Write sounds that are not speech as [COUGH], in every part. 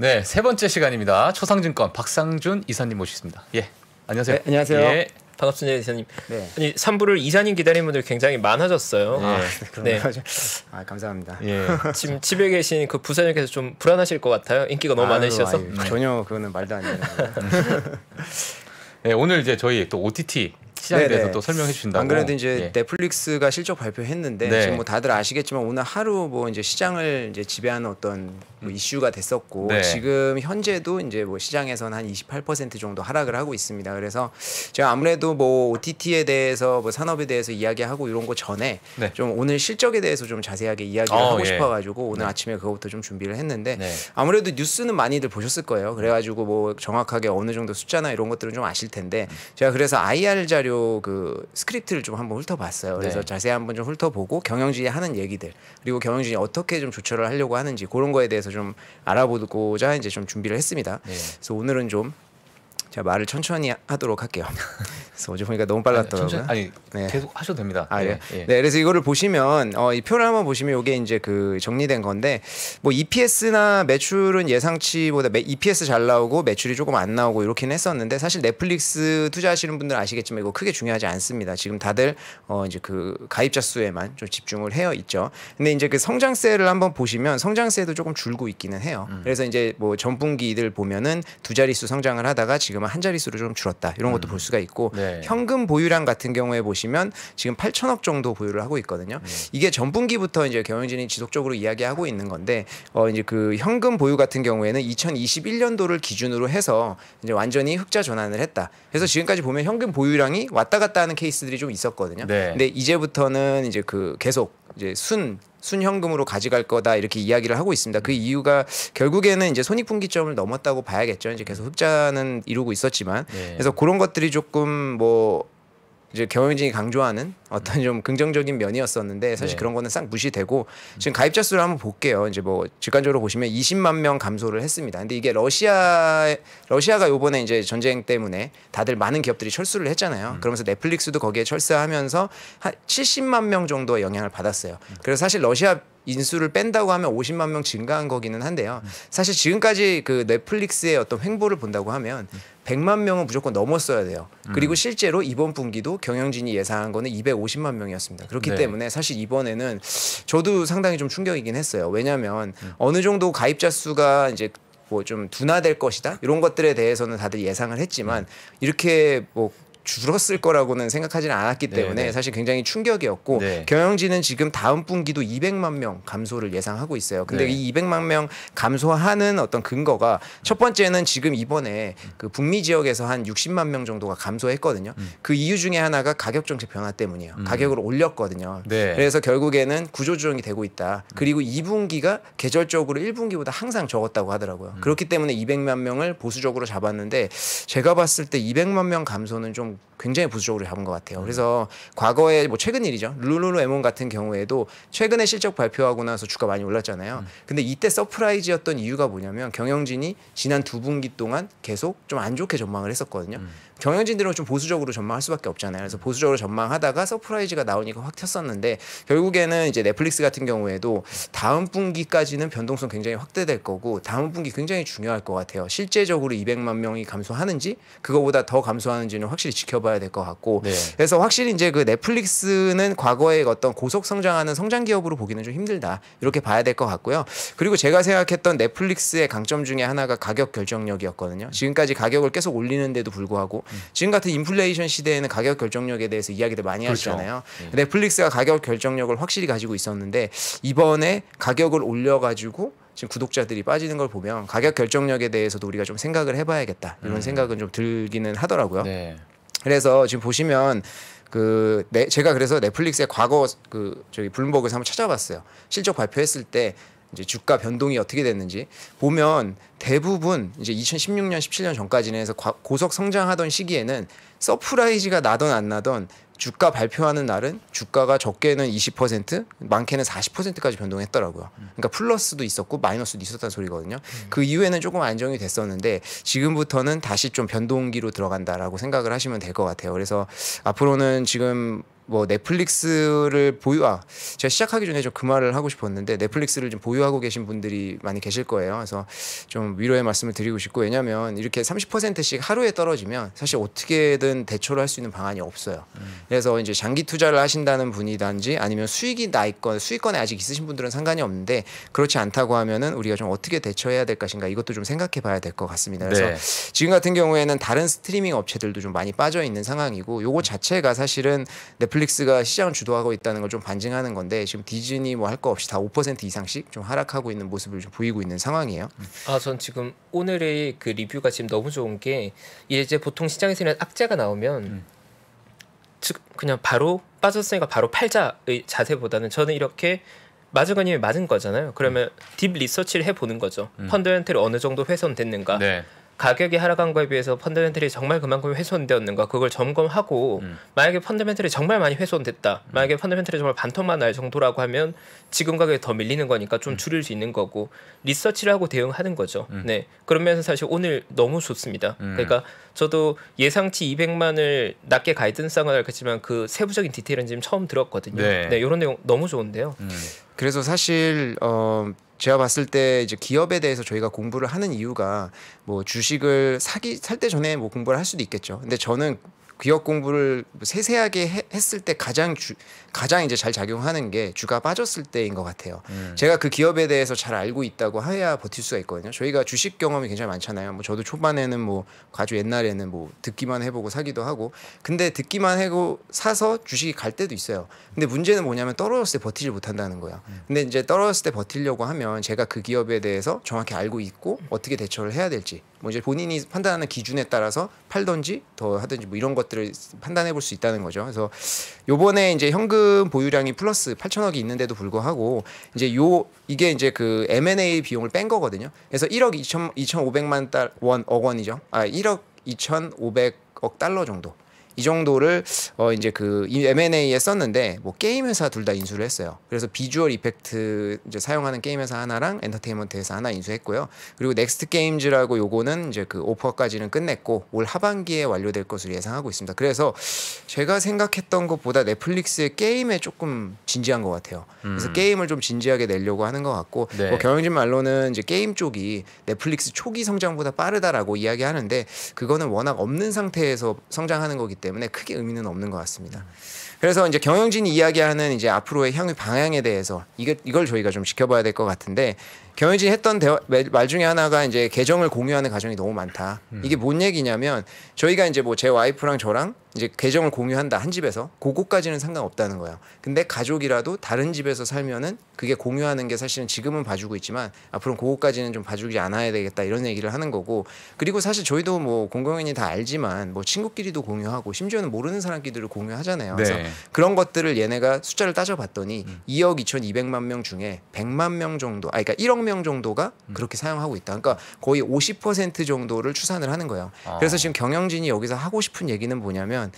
네, 세 번째 시간입니다. 초상증권 박상준 이사님 모시겠습니다. 예, 안녕하세요. 네, 안녕하세요. 예. 반갑습니다, 이사님. 네. 아니 3부를 이사님 기다리는 분들 굉장히 많아졌어요. 아, 예. 네. 네. [LAUGHS] 아, 감사합니다. 예. 지금 집에 계신 그 부사님께서 좀 불안하실 것 같아요. 인기가 너무 아유, 많으셔서. 아유, 네. 전혀 그거는 말도 안 되는. [LAUGHS] 네, 오늘 이제 저희 또 OTT 시장에 네네. 대해서 또 설명해 주신다고. 안 그래도 이제 예. 넷플릭스가 실적 발표했는데 네. 지금 뭐 다들 아시겠지만 오늘 하루 뭐 이제 시장을 이제 지배하는 어떤 뭐 이슈가 됐었고 네. 지금 현재도 이제 뭐시장에서는한 28% 정도 하락을 하고 있습니다. 그래서 제가 아무래도 뭐 OTT에 대해서 뭐 산업에 대해서 이야기하고 이런 거 전에 네. 좀 오늘 실적에 대해서 좀 자세하게 이야기를 어, 하고 예. 싶어 가지고 오늘 네. 아침에 그것부터좀 준비를 했는데 네. 아무래도 뉴스는 많이들 보셨을 거예요. 그래 가지고 뭐 정확하게 어느 정도 숫자나 이런 것들은 좀 아실 텐데 제가 그래서 IR 자료 자료 그 스크립트를 좀 한번 훑어봤어요. 네. 그래서 네. 자세히 한번 좀 훑어보고 경영진이 하는 얘기들 그리고 경영진이 어떻게 좀 조처를 하려고 하는지 그런 거에 대해서 좀 알아보고자 이제 좀 준비를 했습니다. 네. 그래서 오늘은 좀 제가 말을 천천히 하도록 할게요. [LAUGHS] 그래서 어제 보니까 너무 빨랐더라고요. 아니, 아니 네. 계속 하셔도 됩니다. 아, 네. 예. 예. 네, 그래서 이거를 보시면 어, 이 표를 한번 보시면 이게 이제 그 정리된 건데 뭐 EPS나 매출은 예상치보다 매, EPS 잘 나오고 매출이 조금 안 나오고 이렇게는 했었는데 사실 넷플릭스 투자하시는 분들 아시겠지만 이거 크게 중요하지 않습니다. 지금 다들 어, 이제 그 가입자 수에만 좀 집중을 해요 있죠. 근데 이제 그 성장세를 한번 보시면 성장세도 조금 줄고 있기는 해요. 음. 그래서 이제 뭐 전분기들 보면은 두 자릿수 성장을 하다가 지금 보면 한 자릿수로 좀 줄었다 이런 것도 음. 볼 수가 있고 네. 현금 보유량 같은 경우에 보시면 지금 8천억 정도 보유를 하고 있거든요. 네. 이게 전분기부터 이제 경영진이 지속적으로 이야기하고 있는 건데 어 이제 그 현금 보유 같은 경우에는 2021년도를 기준으로 해서 이제 완전히 흑자 전환을 했다. 그래서 음. 지금까지 보면 현금 보유량이 왔다 갔다 하는 케이스들이 좀 있었거든요. 네. 근데 이제부터는 이제 그 계속 이제 순 순현금으로 가져갈 거다 이렇게 이야기를 하고 있습니다. 그 이유가 결국에는 이제 손익분기점을 넘었다고 봐야겠죠. 이제 계속 흑자는 이루고 있었지만 네. 그래서 그런 것들이 조금 뭐 이제 경영진이 강조하는 어떤 음. 좀 긍정적인 면이었었는데 사실 네. 그런 거는 싹 무시되고 지금 가입자 수를 한번 볼게요. 이제 뭐 직관적으로 보시면 20만 명 감소를 했습니다. 근데 이게 러시아 러시아가 요번에 이제 전쟁 때문에 다들 많은 기업들이 철수를 했잖아요. 음. 그러면서 넷플릭스도 거기에 철수하면서 한 70만 명 정도의 영향을 받았어요. 음. 그래서 사실 러시아 인수를 뺀다고 하면 50만 명 증가한 거기는 한데요. 사실 지금까지 그 넷플릭스의 어떤 횡보를 본다고 하면 100만 명은 무조건 넘었어야 돼요. 음. 그리고 실제로 이번 분기도 경영진이 예상한 거는 250만 명이었습니다. 그렇기 네. 때문에 사실 이번에는 저도 상당히 좀 충격이긴 했어요. 왜냐하면 음. 어느 정도 가입자 수가 이제 뭐 좀 둔화될 것이다 이런 것들에 대해서는 다들 예상을 했지만 음. 이렇게 뭐 줄었을 거라고는 생각하지는 않았기 네, 때문에 네네. 사실 굉장히 충격이었고 네. 경영진은 지금 다음 분기도 200만 명 감소를 예상하고 있어요. 근데 네. 이 200만 명 감소하는 어떤 근거가 첫 번째는 지금 이번에 그 북미 지역에서 한 60만 명 정도가 감소했거든요. 음. 그 이유 중에 하나가 가격 정책 변화 때문이에요. 음. 가격을 올렸거든요. 네. 그래서 결국에는 구조 조정이 되고 있다. 그리고 2분기가 계절적으로 1분기보다 항상 적었다고 하더라고요. 음. 그렇기 때문에 200만 명을 보수적으로 잡았는데 제가 봤을 때 200만 명 감소는 좀 굉장히 보수적으로 잡은 것 같아요. 음. 그래서 과거에 뭐 최근 일이죠. 룰루레몬 같은 경우에도 최근에 실적 발표하고 나서 주가 많이 올랐잖아요. 음. 근데 이때 서프라이즈였던 이유가 뭐냐면 경영진이 지난 두 분기 동안 계속 좀 안 좋게 전망을 했었거든요. 음. 경영진들은 좀 보수적으로 전망할 수밖에 없잖아요. 그래서 보수적으로 전망하다가 서프라이즈가 나오니까 확 튀었었는데 결국에는 이제 넷플릭스 같은 경우에도 다음 분기까지는 변동성 굉장히 확대될 거고 다음 분기 굉장히 중요할 것 같아요. 실제적으로 200만 명이 감소하는지 그거보다 더 감소하는지는 확실히 지켜봐야 될 것 같고 네. 그래서 확실히 이제 그 넷플릭스는 과거에 어떤 고속 성장하는 성장 기업으로 보기는 좀 힘들다 이렇게 봐야 될 것 같고요. 그리고 제가 생각했던 넷플릭스의 강점 중에 하나가 가격 결정력이었거든요. 지금까지 가격을 계속 올리는데도 불구하고 음. 지금 같은 인플레이션 시대에는 가격 결정력에 대해서 이야기들 많이 그렇죠. 하시잖아요. 네. 넷플릭스가 가격 결정력을 확실히 가지고 있었는데 이번에 가격을 올려가지고 지금 구독자들이 빠지는 걸 보면 가격 결정력에 대해서도 우리가 좀 생각을 해봐야겠다 이런 음. 생각은 좀 들기는 하더라고요. 네. 그래서 지금 보시면 그 네, 제가 그래서 넷플릭스의 과거 그 저기 블룸버그에서 한번 찾아봤어요. 실적 발표했을 때 이제 주가 변동이 어떻게 됐는지 보면 대부분 이제 2016년 17년 전까지는 해서 고속 성장하던 시기에는 서프라이즈가 나던 안 나던 주가 발표하는 날은 주가가 적게는 20% 많게는 40%까지 변동했더라고요. 그러니까 플러스도 있었고 마이너스도 있었다는 소리거든요. 음. 그 이후에는 조금 안정이 됐었는데 지금부터는 다시 좀 변동기로 들어간다라고 생각을 하시면 될 것 같아요. 그래서 앞으로는 지금 뭐 넷플릭스를 보유 아 제가 시작하기 전에 좀 그 말을 하고 싶었는데 넷플릭스를 좀 보유하고 계신 분들이 많이 계실 거예요. 그래서 좀 위로의 말씀을 드리고 싶고 왜냐하면 이렇게 30%씩 하루에 떨어지면 사실 어떻게든 대처를 할 수 있는 방안이 없어요. 음. 그래서 이제 장기 투자를 하신다는 분이든지 아니면 수익이 나 있건 수익권에 아직 있으신 분들은 상관이 없는데 그렇지 않다고 하면은 우리가 좀 어떻게 대처해야 될 것인가 이것도 좀 생각해 봐야 될 것 같습니다. 그래서 네. 지금 같은 경우에는 다른 스트리밍 업체들도 좀 많이 빠져 있는 상황이고 요거 자체가 사실은 넷플 넷플릭스가 시장을 주도하고 있다는 걸 좀 반증하는 건데 지금 디즈니 뭐 할 거 없이 다 5% 이상씩 좀 하락하고 있는 모습을 좀 보이고 있는 상황이에요. 아, 전 지금 오늘의 그 리뷰가 지금 너무 좋은 게 이제 보통 시장에서는 악재가 나오면 음. 즉 그냥 바로 빠졌으니까 바로 팔자의 자세보다는 저는 이렇게 맞은 거니 맞은 거잖아요. 그러면 음. 딥 리서치를 해보는 거죠. 음. 펀드한테 어느 정도 훼손됐는가. 네. 가격이 하락한 거에 비해서 펀더멘털이 정말 그만큼 훼손되었는가 그걸 점검하고 음. 만약에 펀더멘털이 정말 많이 훼손됐다 음. 만약에 펀더멘털이 정말 반토막 날 정도라고 하면 지금 가격이 더 밀리는 거니까 좀 음. 줄일 수 있는 거고 리서치를 하고 대응하는 거죠 음. 네 그러면서 사실 오늘 너무 좋습니다 음. 그러니까 저도 예상치 200만을 낮게 가이드상은 알겠지만 그 세부적인 디테일은 지금 처음 들었거든요 네, 네 이런 내용 너무 좋은데요 그래서 사실 어 제가 봤을 때 이제 기업에 대해서 저희가 공부를 하는 이유가 뭐 주식을 사기 살 때 전에 뭐 공부를 할 수도 있겠죠. 근데 저는 기업 공부를 세세하게 해, 했을 때 가장 주, 가장 이제 잘 작용하는 게 주가 빠졌을 때인 것 같아요. 음. 제가 그 기업에 대해서 잘 알고 있다고 해야 버틸 수가 있거든요. 저희가 주식 경험이 굉장히 많잖아요. 뭐 저도 초반에는 뭐 아주 옛날에는 뭐 듣기만 해보고 사기도 하고 근데 듣기만 하고 사서 주식이 갈 때도 있어요. 근데 문제는 뭐냐면 떨어졌을 때 버티지 못한다는 거예요. 음. 근데 이제 떨어졌을 때 버티려고 하면 제가 그 기업에 대해서 정확히 알고 있고 어떻게 대처를 해야 될지 뭐 이제 본인이 판단하는 기준에 따라서 팔던지 더 하든지 뭐 이런 것 것들을 판단해 볼 수 있다는 거죠. 그래서 요번에 이제 현금 보유량이 플러스 8천억이 있는데도 불구하고 이제 요 이게 이제 그 M&A 비용을 뺀 거거든요. 그래서 1억 2천 2,500만 달 원 억 원이죠. 아 1억 2,500억 달러 정도. 이 정도를 어 이제 그 M&A에 썼는데 뭐 게임 회사 둘 다 인수를 했어요. 그래서 비주얼 이펙트 이제 사용하는 게임 회사 하나랑 엔터테인먼트 에서 하나 인수했고요. 그리고 넥스트 게임즈라고 요거는 이제 그 오퍼까지는 끝냈고 올 하반기에 완료될 것으로 예상하고 있습니다. 그래서 제가 생각했던 것보다 넷플릭스의 게임에 조금 진지한 것 같아요. 그래서 음. 게임을 좀 진지하게 내려고 하는 것 같고 네. 뭐 경영진 말로는 이제 게임 쪽이 넷플릭스 초기 성장보다 빠르다라고 이야기하는데 그거는 워낙 없는 상태에서 성장하는 거기 때문에 때문에 크게 의미는 없는 것 같습니다. 그래서 이제 경영진이 이야기하는 이제 앞으로의 향후 방향에 대해서 이걸, 저희가 좀 지켜봐야 될 것 같은데 경영진이 했던 대화, 말 중에 하나가 이제 계정을 공유하는 과정이 너무 많다. 음. 이게 뭔 얘기냐면 저희가 이제 뭐 제 와이프랑 저랑 이제 계정을 공유한다 한 집에서 그거까지는 상관없다는 거예요. 근데 가족이라도 다른 집에서 살면은 그게 공유하는 게 사실은 지금은 봐주고 있지만 앞으로 그거까지는 좀 봐주지 않아야 되겠다 이런 얘기를 하는 거고 그리고 사실 저희도 뭐공공연히다 알지만 뭐 친구끼리도 공유하고 심지어는 모르는 사람끼리도 공유하잖아요. 네. 그래서 그런 것들을 얘네가 숫자를 따져봤더니 음. 2억 2,200만 명 중에 100만 명 정도, 아 그러니까 1억 명 정도가 음. 그렇게 사용하고 있다. 그러니까 거의 50% 정도를 추산을 하는 거예요. 아. 그래서 지금 경영진이 여기서 하고 싶은 얘기는 뭐냐면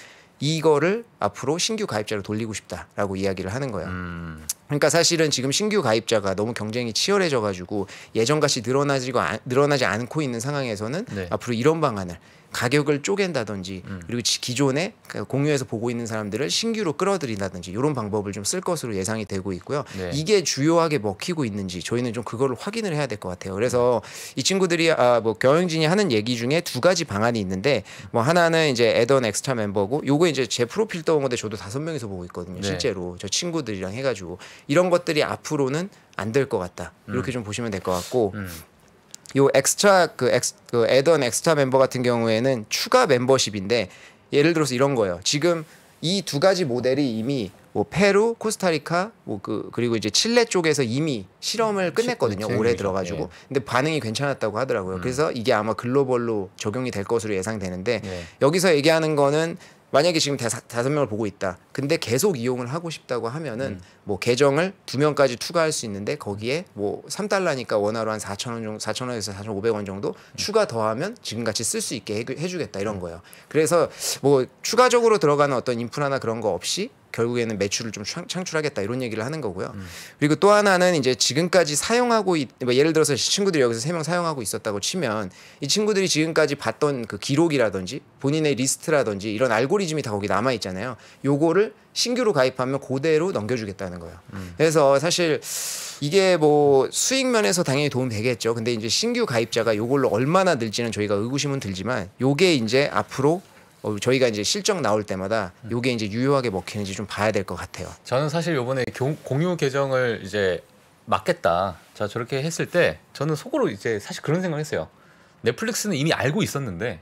이거를 앞으로 신규 가입자로 돌리고 싶다라고 이야기를 하는 거예요. 음. 그러니까 사실은 지금 신규 가입자가 너무 경쟁이 치열해져 가지고 예전같이 지 늘어나지 않고 있는 상황에서는 네. 앞으로 이런 방안을 가격을 쪼갠다든지 음. 그리고 기존에 그 공유해서 보고 있는 사람들을 신규로 끌어들인다든지 이런 방법을 좀 쓸 것으로 예상이 되고 있고요. 네. 이게 주요하게 먹히고 있는지 저희는 좀그걸 확인을 해야 될 것 같아요. 그래서 이 친구들이 아, 뭐 경영진이 하는 얘기 중에 두 가지 방안이 있는데 뭐 하나는 이제 에던 엑스트라 멤버고 요거 이제 제 프로필 떠온 건데 저도 다섯 명이서 보고 있거든요. 네. 실제로 저 친구들이랑 해가지고 이런 것들이 앞으로는 안 될 것 같다 이렇게 음. 좀 보시면 될 것 같고. 음. 요 엑스트라 그, 엑스, 그 애던 엑스트라 멤버 같은 경우에는 추가 멤버십인데 예를 들어서 이런 거예요. 지금 이 두 가지 모델이 이미 뭐 페루, 코스타리카, 뭐 그 그리고 이제 칠레 쪽에서 이미 실험을 음, 끝냈거든요. 올해 들어가지고. 네. 근데 반응이 괜찮았다고 하더라고요. 음. 그래서 이게 아마 글로벌로 적용이 될 것으로 예상되는데 네. 여기서 얘기하는 거는 만약에 지금 다섯 명을 보고 있다. 근데 계속 이용을 하고 싶다고 하면은 음. 뭐 계정을 두 명까지 추가할수 있는데 거기에 뭐 3달러니까 원화로 한 4천 원 정도, 4천 원에서 4,500원 정도 음. 추가 더하면 지금 같이 쓸 수 있게 해, 주겠다 이런 음. 거예요. 그래서 뭐 추가적으로 들어가는 어떤 인프라나 그런 거 없이 결국에는 매출을 좀 창출하겠다 이런 얘기를 하는 거고요. 음. 그리고 또 하나는 이제 지금까지 사용하고 있, 뭐 예를 들어서 친구들이 여기서 세 명 사용하고 있었다고 치면 이 친구들이 지금까지 봤던 그 기록이라든지 본인의 리스트라든지 이런 알고리즘이 다 거기 남아 있잖아요. 요거를 신규로 가입하면 그대로 넘겨주겠다는 거예요. 음. 그래서 사실 이게 뭐 수익 면에서 당연히 도움 되겠죠. 근데 이제 신규 가입자가 요걸로 얼마나 늘지는 저희가 의구심은 들지만 요게 이제 앞으로 어, 저희가 이제 실적 나올 때마다 이게 이제 유효하게 먹히는지 좀 봐야 될 것 같아요. 저는 사실 요번에 공유 계정을 이제 막겠다. 자 저렇게 했을 때 저는 속으로 이제 사실 그런 생각을 했어요. 넷플릭스는 이미 알고 있었는데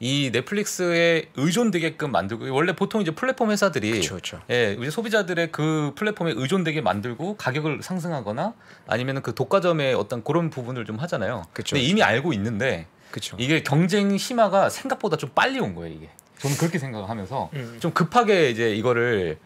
이 넷플릭스에 의존되게끔 만들고 원래 보통 이제 플랫폼 회사들이 그쵸, 그쵸. 예 이제 소비자들의 그 플랫폼에 의존되게 만들고 가격을 상승하거나 아니면 그 독과점의 어떤 그런 부분을 좀 하잖아요. 그쵸, 근데 이미 알고 있는데 그쵸. 이게 경쟁 심화가 생각보다 좀 빨리 온 거예요 이게. 저는 그렇게 생각하면서 을 음. 좀 급하게 이제 이거를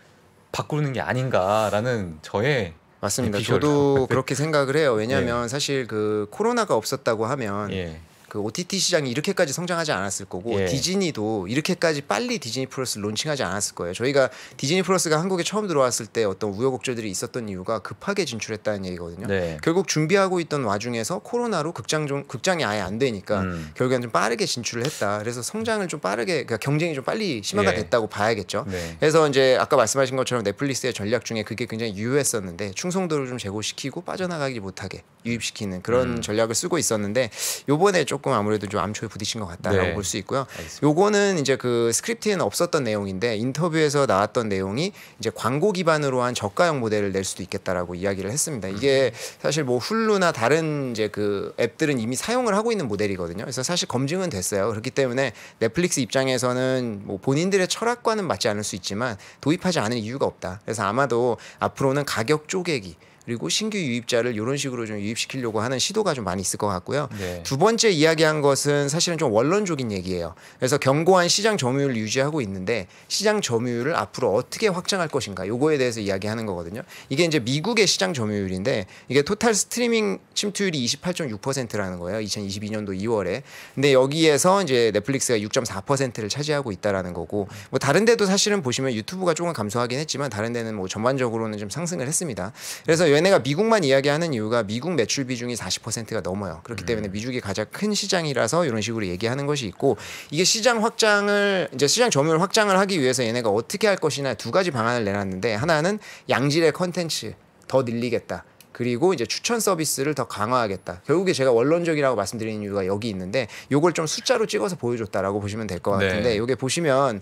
바꾸는 게 아닌가라는 저의 맞습니다. 네, 저도 그렇게 생각을 해요. 왜냐하면 예. 사실 그 코로나가 없었다고 하면 예. 그 OTT 시장이 이렇게까지 성장하지 않았을 거고 예. 디즈니도 이렇게까지 빨리 디즈니 플러스 를 론칭하지 않았을 거예요. 저희가 디즈니 플러스가 한국에 처음 들어왔을 때 어떤 우여곡절들이 있었던 이유가 급하게 진출했다는 얘기거든요. 네. 결국 준비하고 있던 와중에서 코로나로 극장 좀 극장이 아예 안 되니까 음. 결국엔 좀 빠르게 진출을 했다. 그래서 성장을 좀 빠르게 그러니까 경쟁이 좀 빨리 심화가 예. 됐다고 봐야겠죠. 네. 그래서 이제 아까 말씀하신 것처럼 넷플릭스의 전략 중에 그게 굉장히 유효했었는데 충성도를 좀 제고시키고 빠져나가지 못하게 유입시키는 그런 음. 전략을 쓰고 있었는데 요번에 조금 조금 아무래도 좀 암초에 부딪힌 것 같다라고 네. 볼수 있고요. 알겠습니다. 요거는 이제 그 스크립트에는 없었던 내용인데 인터뷰에서 나왔던 내용이 이제 광고 기반으로 한 저가형 모델을 낼 수도 있겠다라고 이야기를 했습니다. 이게 사실 뭐 훌루나 다른 이제 그 앱들은 이미 사용을 하고 있는 모델이거든요. 그래서 사실 검증은 됐어요. 그렇기 때문에 넷플릭스 입장에서는 뭐 본인들의 철학과는 맞지 않을 수 있지만 도입하지 않을 이유가 없다. 그래서 아마도 앞으로는 가격 쪼개기 그리고 신규 유입자를 이런 식으로 좀 유입시키려고 하는 시도가 좀 많이 있을 것 같고요. 네. 두 번째 이야기한 것은 사실은 좀 원론적인 얘기예요. 그래서 견고한 시장 점유율을 유지하고 있는데 시장 점유율을 앞으로 어떻게 확장할 것인가 요거에 대해서 이야기하는 거거든요. 이게 이제 미국의 시장 점유율인데 이게 토탈 스트리밍 침투율이 28.6%라는 거예요. 2022년도 2월에. 근데 여기에서 이제 넷플릭스가 6.4%를 차지하고 있다라는 거고 뭐 다른 데도 사실은 보시면 유튜브가 조금 감소하긴 했지만 다른 데는 뭐 전반적으로는 좀 상승을 했습니다. 그래서 얘네가 미국만 이야기하는 이유가 미국 매출 비중이 40%가 넘어요. 그렇기 음. 때문에 미국이 가장 큰 시장이라서 이런 식으로 얘기하는 것이 있고 이게 시장 확장을 이제 시장 점유율 확장을 하기 위해서 얘네가 어떻게 할 것이냐 두 가지 방안을 내놨는데 하나는 양질의 컨텐츠 더 늘리겠다. 그리고 이제 추천 서비스를 더 강화하겠다. 결국에 제가 원론적이라고 말씀드리는 이유가 여기 있는데 요걸 좀 숫자로 찍어서 보여줬다라고 보시면 될 것 같은데 네. 요게 보시면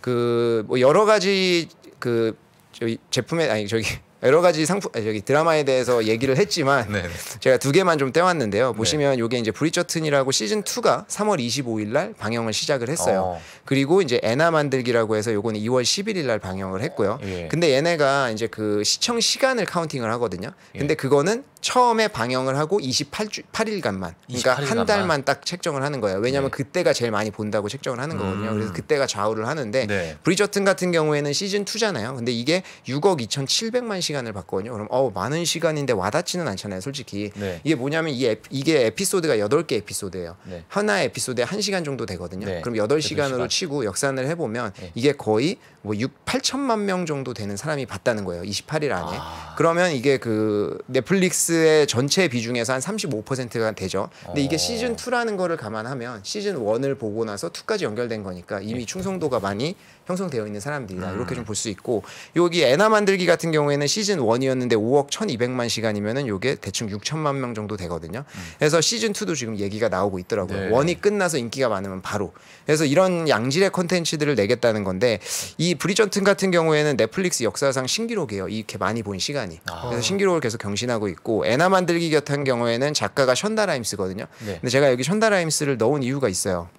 그뭐 여러 가지 그 저희 제품에 아니 저기 여러 가지 상품 여기 드라마에 대해서 얘기를 했지만 네, 네 제가 두 개만 좀 떼왔는데요. 네. 보시면 이게 이제 브리처튼이라고 시즌 2가 3월 25일 날 방영을 시작을 했어요. 어. 그리고 이제 애나 만들기라고 해서 요거는 2월 11일 날 방영을 했고요. 예. 근데 얘네가 이제 그 시청 시간을 카운팅을 하거든요. 근데 예. 그거는 처음에 방영을 하고 28주 8일간만 그러니까 28일간만. 한 달만 딱 책정을 하는 거예요. 왜냐하면 네. 그때가 제일 많이 본다고 책정을 하는 거거든요. 음. 그래서 그때가 좌우를 하는데 네. 브리저튼 같은 경우에는 시즌 2잖아요. 근데 이게 6억 2,700만 시간을 봤거든요. 그럼 어 많은 시간인데 와닿지는 않잖아요, 솔직히. 네. 이게 뭐냐면 이 에피, 이게 에피소드가 8개 에피소드예요. 네. 하나 에피소드에 1시간 정도 되거든요. 네. 그럼 8시간으로 8시간. 치고 역산을 해 보면 네. 이게 거의 뭐 6, 8천만 명 정도 되는 사람이 봤다는 거예요. 28일 안에. 아. 그러면 이게 그 넷플릭스 넷플릭스의 전체 비중에서 한 35%가 되죠. 근데 이게 어. 시즌 2라는 거를 감안하면 시즌 1을 보고 나서 2까지 연결된 거니까 이미 네. 충성도가 많이 형성되어 있는 사람들이다 음. 이렇게 좀 볼 수 있고 여기 애나 만들기 같은 경우에는 시즌 원이었는데 5억 1,200만 시간이면은 요게 대충 6천만 명 정도 되거든요. 음. 그래서 시즌 2도 지금 얘기가 나오고 있더라고요. 네. 원이 끝나서 인기가 많으면 바로. 그래서 이런 양질의 컨텐츠들을 내겠다는 건데 이 브리전튼 같은 경우에는 넷플릭스 역사상 신기록이에요. 이렇게 많이 본 시간이. 아. 그래서 신기록을 계속 경신하고 있고 애나 만들기 같은 경우에는 작가가 션다 라임스거든요. 네. 근데 제가 여기 션다 라임스를 넣은 이유가 있어요.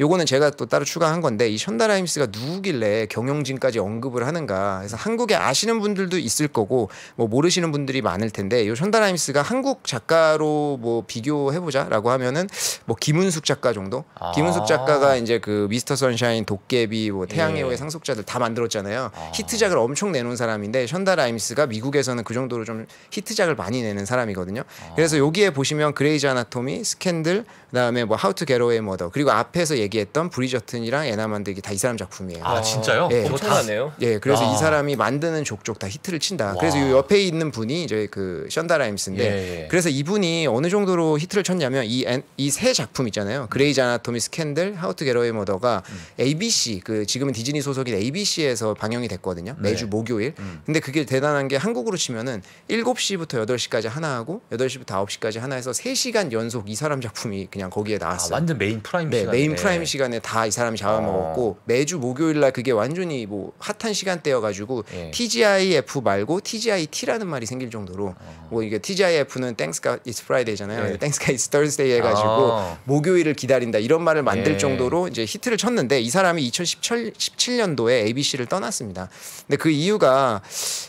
요거는 제가 또 따로 추가한 건데 이 션다라임스가 누구길래 경영진까지 언급을 하는가 그래서 한국에 아시는 분들도 있을 거고 뭐 모르시는 분들이 많을 텐데 요 션다라임스가 한국 작가로 뭐 비교해보자라고 하면은 뭐 김은숙 작가 정도 아. 김은숙 작가가 이제 그 미스터 선샤인 도깨비 뭐 태양의 호의 예. 상속자들 다 만들었잖아요 아. 히트작을 엄청 내놓은 사람인데 션다라임스가 미국에서는 그 정도로 좀 히트작을 많이 내는 사람이거든요 아. 그래서 여기에 보시면 그레이지 아나토미 스캔들 그다음에 뭐 하우 투 게러 웨이 머더 그리고 앞에서 얘기했던 브리저튼이랑 에나 만들기 다 이 사람 작품이에요. 아, 아 진짜요? 예, 엄청네요 예, 그래서 아. 이 사람이 만드는 족족 다 히트를 친다. 와. 그래서 이 옆에 있는 분이 저희 그 션다 라임스인데 예, 예. 그래서 이분이 어느 정도로 히트를 쳤냐면 이 이 세 작품 있잖아요. 그레이자나토미 스캔들, 하우 투 게러 웨이 머더가 음. ABC 그 지금은 디즈니 소속인 ABC에서 방영이 됐거든요. 네. 매주 네. 목요일. 음. 근데 그게 대단한 게 한국으로 치면은 7시부터 8시까지 하나 하고 8시부터 9시까지 하나 해서 3시간 연속 이 사람 작품이 그냥 그냥 거기에 아, 나왔어요. 아, 완전 메인 프라임 네, 시간에. 메인 프라임 시간에 다 이 사람이 잡아먹었고 아. 매주 목요일 날 그게 완전히 뭐 핫한 시간대여가지고 예. TGIF 말고 TGIT라는 말이 생길 정도로 아. 뭐 이게 TGIF는 Thanks God It's Friday잖아요. 예. Thanks God It's Thursday 해가지고 아. 목요일을 기다린다 이런 말을 만들 예. 정도로 이제 히트를 쳤는데 이 사람이 2017년도에 ABC를 떠났습니다. 근데 그 이유가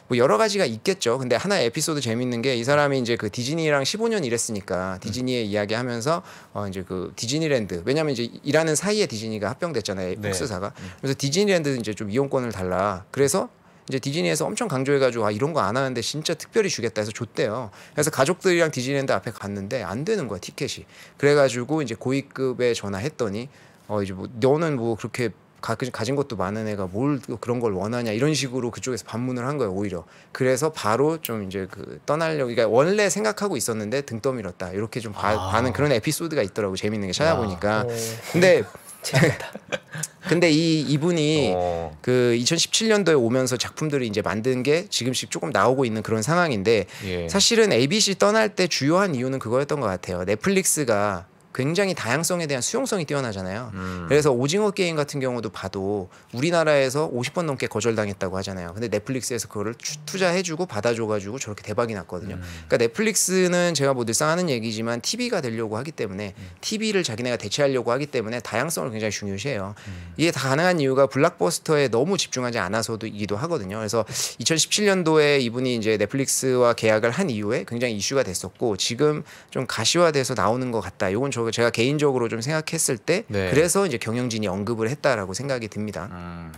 뭐 여러 가지가 있겠죠. 근데 하나의 에피소드 재밌는 게 이 사람이 이제 그 디즈니랑 15년 일했으니까 디즈니의 음. 이야기하면서 어, 이제 그 디즈니랜드 왜냐하면 이제 일하는 사이에 디즈니가 합병됐잖아요 네. 폭스사가 음. 그래서 디즈니랜드 이제 좀 이용권을 달라 그래서 이제 디즈니에서 엄청 강조해가지고 아 이런 거 안 하는데 진짜 특별히 주겠다 해서 줬대요. 그래서 가족들이랑 디즈니랜드 앞에 갔는데 안 되는 거야 티켓이. 그래가지고 이제 고위급에 전화했더니 어 이제 뭐 너는 뭐 그렇게 가, 가진 것도 많은 애가 뭘 그런 걸 원하냐 이런 식으로 그쪽에서 반문을 한 거예요 오히려 그래서 바로 좀 이제 그 떠나려고 그러니까 원래 생각하고 있었는데 등 떠밀었다 이렇게 좀 아. 봐, 는 그런 에피소드가 있더라고 재밌는 게 찾아보니까 아. 근데 그러니까 [LAUGHS] 근데 이 이분이 어. 그 2017년도에 오면서 작품들을 이제 만든 게 지금씩 조금 나오고 있는 그런 상황인데 예. 사실은 ABC 떠날 때 주요한 이유는 그거였던 것 같아요. 넷플릭스가 굉장히 다양성에 대한 수용성이 뛰어나잖아요. 음. 그래서 오징어 게임 같은 경우도 봐도 우리나라에서 50번 넘게 거절당했다고 하잖아요. 근데 넷플릭스에서 그거를 투자해주고 받아줘가지고 저렇게 대박이 났거든요. 음. 그러니까 넷플릭스는 제가 뭐 늘상 하는 얘기지만 TV가 되려고 하기 때문에 음. TV를 자기네가 대체하려고 하기 때문에 다양성을 굉장히 중요시해요. 음. 이게 다 가능한 이유가 블락버스터에 너무 집중하지 않아서도이기도 하거든요. 그래서 2017년도에 이분이 이제 넷플릭스와 계약을 한 이후에 굉장히 이슈가 됐었고 지금 좀 가시화돼서 나오는 것 같다. 이건 저저 제가 개인적으로 좀 생각했을 때 네. 그래서 이제 경영진이 언급을 했다라고 생각이 듭니다. 음.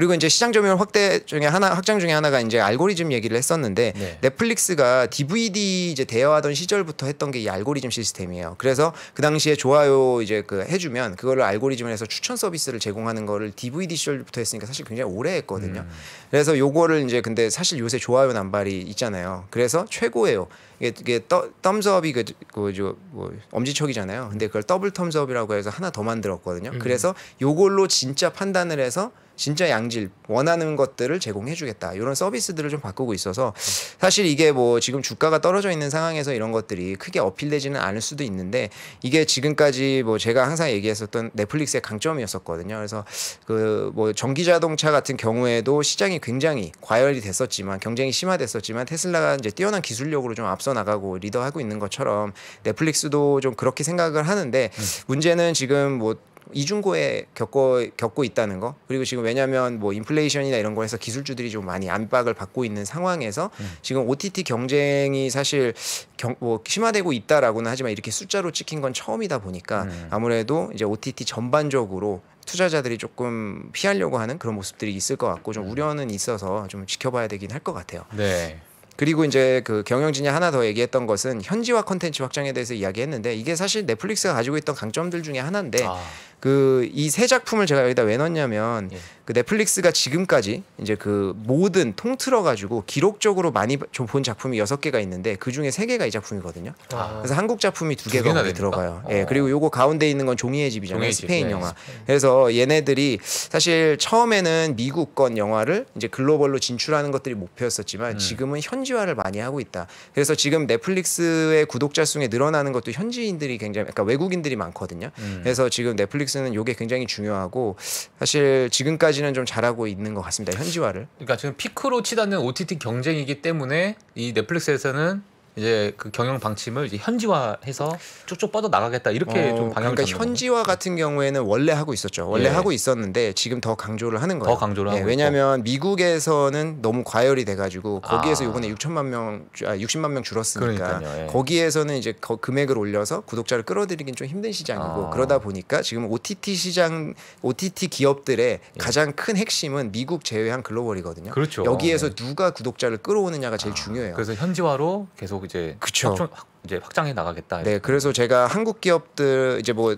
그리고 이제 시장 점유율 확대 중에 하나 확장 중에 하나가 이제 알고리즘 얘기를 했었는데 네. 넷플릭스가 DVD 이제 대여하던 시절부터 했던 게 이 알고리즘 시스템이에요. 그래서 그 당시에 좋아요 이제 그 해주면 그거를 알고리즘을 해서 추천 서비스를 제공하는 거를 DVD 시절부터 했으니까 사실 굉장히 오래 했거든요. 음. 그래서 요거를 이제 근데 사실 요새 좋아요 남발이 있잖아요. 그래서 최고예요. 이게, 이게 떠, 덤즈업이 그, 그, 저, 뭐, 엄지척이잖아요. 근데 그걸 더블 텀즈업이라고 해서 하나 더 만들었거든요. 음. 그래서 요걸로 진짜 판단을 해서 진짜 양질 원하는 것들을 제공해주겠다 이런 서비스들을 좀 바꾸고 있어서 사실 이게 뭐 지금 주가가 떨어져 있는 상황에서 이런 것들이 크게 어필되지는 않을 수도 있는데 이게 지금까지 뭐 제가 항상 얘기했었던 넷플릭스의 강점이었었거든요. 그래서 그 뭐 전기자동차 같은 경우에도 시장이 굉장히 과열이 됐었지만 경쟁이 심화됐었지만 테슬라가 이제 뛰어난 기술력으로 좀 앞서 나가고 리더하고 있는 것처럼 넷플릭스도 좀 그렇게 생각을 하는데 음. 문제는 지금 뭐 이중고에 겪고, 겪고 있다는 거 그리고 지금 왜냐하면 뭐 인플레이션이나 이런 거에서 기술주들이 좀 많이 안박을 받고 있는 상황에서 음. 지금 OTT 경쟁이 사실 경, 뭐 심화되고 있다라고는 하지만 이렇게 숫자로 찍힌 건 처음이다 보니까 음. 아무래도 이제 OTT 전반적으로 투자자들이 조금 피하려고 하는 그런 모습들이 있을 것 같고 좀 음. 우려는 있어서 좀 지켜봐야 되긴 할 것 같아요. 네. 그리고 이제 그 경영진이 하나 더 얘기했던 것은 현지화 컨텐츠 확장에 대해서 이야기했는데 이게 사실 넷플릭스가 가지고 있던 강점들 중에 하나인데 아. 그이세 작품을 제가 여기다 왜 넣었냐면 예. 그 넷플릭스가 지금까지 이제 그 모든 통틀어 가지고 기록적으로 많이 본 작품이 여섯 개가 있는데 그 중에 세 개가 이 작품이거든요. 아. 그래서 한국 작품이 두 개가 여 들어가요. 어. 예. 어. 그리고 요거 가운데 있는 건 종이의 집이잖아요. 종이의 집. 스페인 네, 영화. 네. 그래서 얘네들이 사실 처음에는 미국 건 영화를 이제 글로벌로 진출하는 것들이 목표였었지만 음. 지금은 현지화를 많이 하고 있다. 그래서 지금 넷플릭스의 구독자 수에 늘어나는 것도 현지인들이 굉장히 그러니까 외국인들이 많거든요. 음. 그래서 지금 넷플릭스 넷플릭스는 이게 굉장히 중요하고 사실 지금까지는 좀 잘하고 있는 것 같습니다. 현지화를. 그러니까 지금 피크로 치닫는 OTT 경쟁이기 때문에 이 넷플릭스에서는 이제 그 경영 방침을 이제 현지화해서 쭉쭉 뻗어 나가겠다 이렇게 어, 좀 방향을 그러니까 현지화 같은 경우에는 원래 하고 있었죠. 원래 예. 하고 있었는데 지금 더 강조를 하는 거예요. 더 강조를 예, 왜냐하면 미국에서는 너무 과열이 돼가지고 거기에서 아. 이번에 6천만 명, 아, 60만 명 줄었으니까 예. 거기에서는 이제 거, 금액을 올려서 구독자를 끌어들이긴 좀 힘든 시장이고 아. 그러다 보니까 지금 OTT 시장, OTT 기업들의 예. 가장 큰 핵심은 미국 제외한 글로벌이거든요. 그렇죠. 여기에서 예. 누가 구독자를 끌어오느냐가 제일 아. 중요해요. 그래서 현지화로 계속 계속 이제 그쵸. 확 이제 확장해 나가겠다. 네, 그래서 제가 한국 기업들 이제 뭐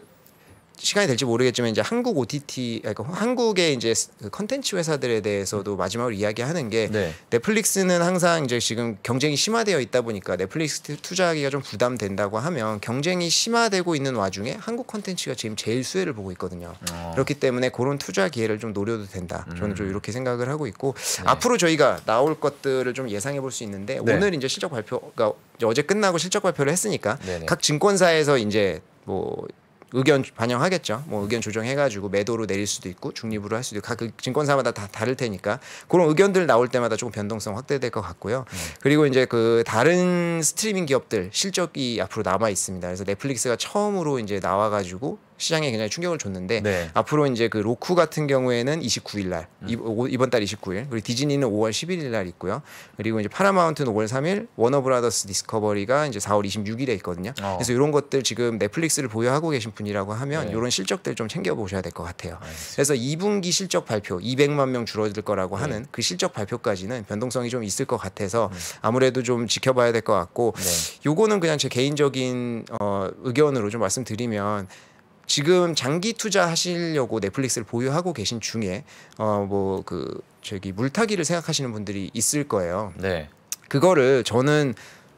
시간이 될지 모르겠지만 이제 한국 OTT 그러니까 한국의 이제 그 컨텐츠 회사들에 대해서도 마지막으로 이야기하는 게 네. 넷플릭스는 항상 이제 지금 경쟁이 심화되어 있다 보니까 넷플릭스 투자하기가 좀 부담된다고 하면 경쟁이 심화되고 있는 와중에 한국 컨텐츠가 지금 제일 수혜를 보고 있거든요. 어. 그렇기 때문에 그런 투자 기회를 좀 노려도 된다. 저는 음. 좀 이렇게 생각을 하고 있고 네. 앞으로 저희가 나올 것들을 좀 예상해 볼 수 있는데 네. 오늘 이제 실적 발표가 어제 끝나고 실적 발표를 했으니까 네네. 각 증권사에서 이제 뭐 의견 반영하겠죠. 뭐 의견 조정해가지고 매도로 내릴 수도 있고 중립으로 할 수도 있고 각 증권사마다 다 다를 테니까 그런 의견들 나올 때마다 조금 변동성 확대될 것 같고요. 음. 그리고 이제 그 다른 스트리밍 기업들 실적이 앞으로 남아 있습니다. 그래서 넷플릭스가 처음으로 이제 나와가지고 시장에 굉장히 충격을 줬는데 네. 앞으로 이제 그 로쿠 같은 경우에는 29일 날 음. 이번 달 29일 그리고 디즈니는 5월 11일 날 있고요. 그리고 이제 파라마운트는 5월 3일, 워너브라더스 디스커버리가 이제 4월 26일에 있거든요. 어. 그래서 이런 것들 지금 넷플릭스를 보유하고 계신 분이라고 하면 네. 이런 실적들 좀 챙겨 보셔야 될 것 같아요. 알겠습니다. 그래서 2분기 실적 발표 200만 명 줄어들 거라고 네. 하는 그 실적 발표까지는 변동성이 좀 있을 것 같아서 네. 아무래도 좀 지켜봐야 될 것 같고 네. 요거는 그냥 제 개인적인 어, 의견으로 좀 말씀드리면 지금 장기 투자하시려고 넷플릭스를 보유하고 계신 중에 어 뭐 그 저기 물타기를 생각하시는 분들이 있을 거예요. 네. 그거를 저는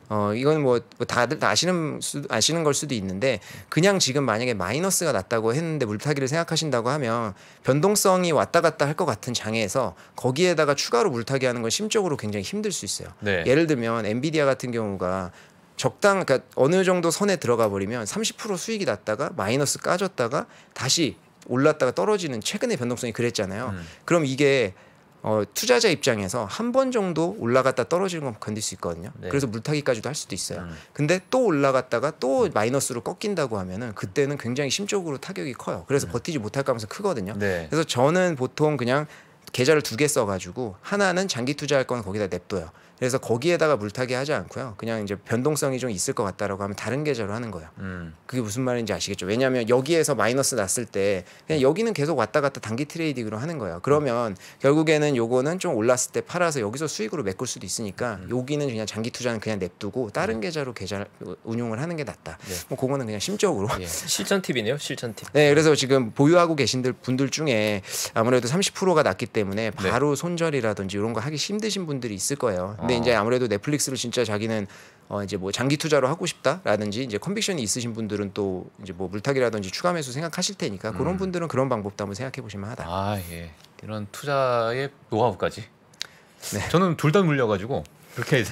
어 이건 뭐 다들 다 아시는 수, 아시는 걸 수도 있는데 그냥 지금 만약에 마이너스가 났다고 했는데 물타기를 생각하신다고 하면 변동성이 왔다 갔다 할 것 같은 장에서 거기에다가 추가로 물타기 하는 건 심적으로 굉장히 힘들 수 있어요. 네. 예를 들면 엔비디아 같은 경우가 적당 그러니까 어느 정도 선에 들어가 버리면 30% 수익이 났다가 마이너스 까졌다가 다시 올랐다가 떨어지는 최근의 변동성이 그랬잖아요. 음. 그럼 이게 어, 투자자 입장에서 한 번 정도 올라갔다 떨어지는 건 견딜 수 있거든요. 네. 그래서 물타기까지도 할 수도 있어요. 음. 근데 또 올라갔다가 또 음. 마이너스로 꺾인다고 하면은 그때는 굉장히 심적으로 타격이 커요. 그래서 음. 버티지 못할 가능성이 크거든요. 네. 그래서 저는 보통 그냥 계좌를 두 개 써가지고 하나는 장기 투자할 건 거기다 냅둬요. 그래서 거기에다가 물타기 하지 않고요. 그냥 이제 변동성이 좀 있을 것 같다라고 하면 다른 계좌로 하는 거예요. 음. 그게 무슨 말인지 아시겠죠? 왜냐하면 여기에서 마이너스 났을 때 그냥 여기는 계속 왔다 갔다 단기 트레이딩으로 하는 거예요. 그러면 음. 결국에는 요거는 좀 올랐을 때 팔아서 여기서 수익으로 메꿀 수도 있으니까 음. 여기는 그냥 장기 투자는 그냥 냅두고 다른 음. 계좌로 계좌 운용을 하는 게 낫다. 네. 뭐 그거는 그냥 심적으로 예. 실전 팁이네요. 실전 팁. 네, 그래서 지금 보유하고 계신 분들 중에 아무래도 30%가 낮기 때문에 네. 바로 네. 손절이라든지 이런 거 하기 힘드신 분들이 있을 거예요. 아. 근데 이제 아무래도 넷플릭스를 진짜 자기는 어 이제 뭐 장기 투자로 하고 싶다라든지 이제 컨빅션이 있으신 분들은 또 이제 뭐 물타기라든지 추가 매수 생각하실 테니까 그런 음. 분들은 그런 방법도 한번 생각해 보시면 하다. 아 예. 이런 투자의 노하우까지. 네. 저는 둘 다 물려가지고 그렇게 [LAUGHS]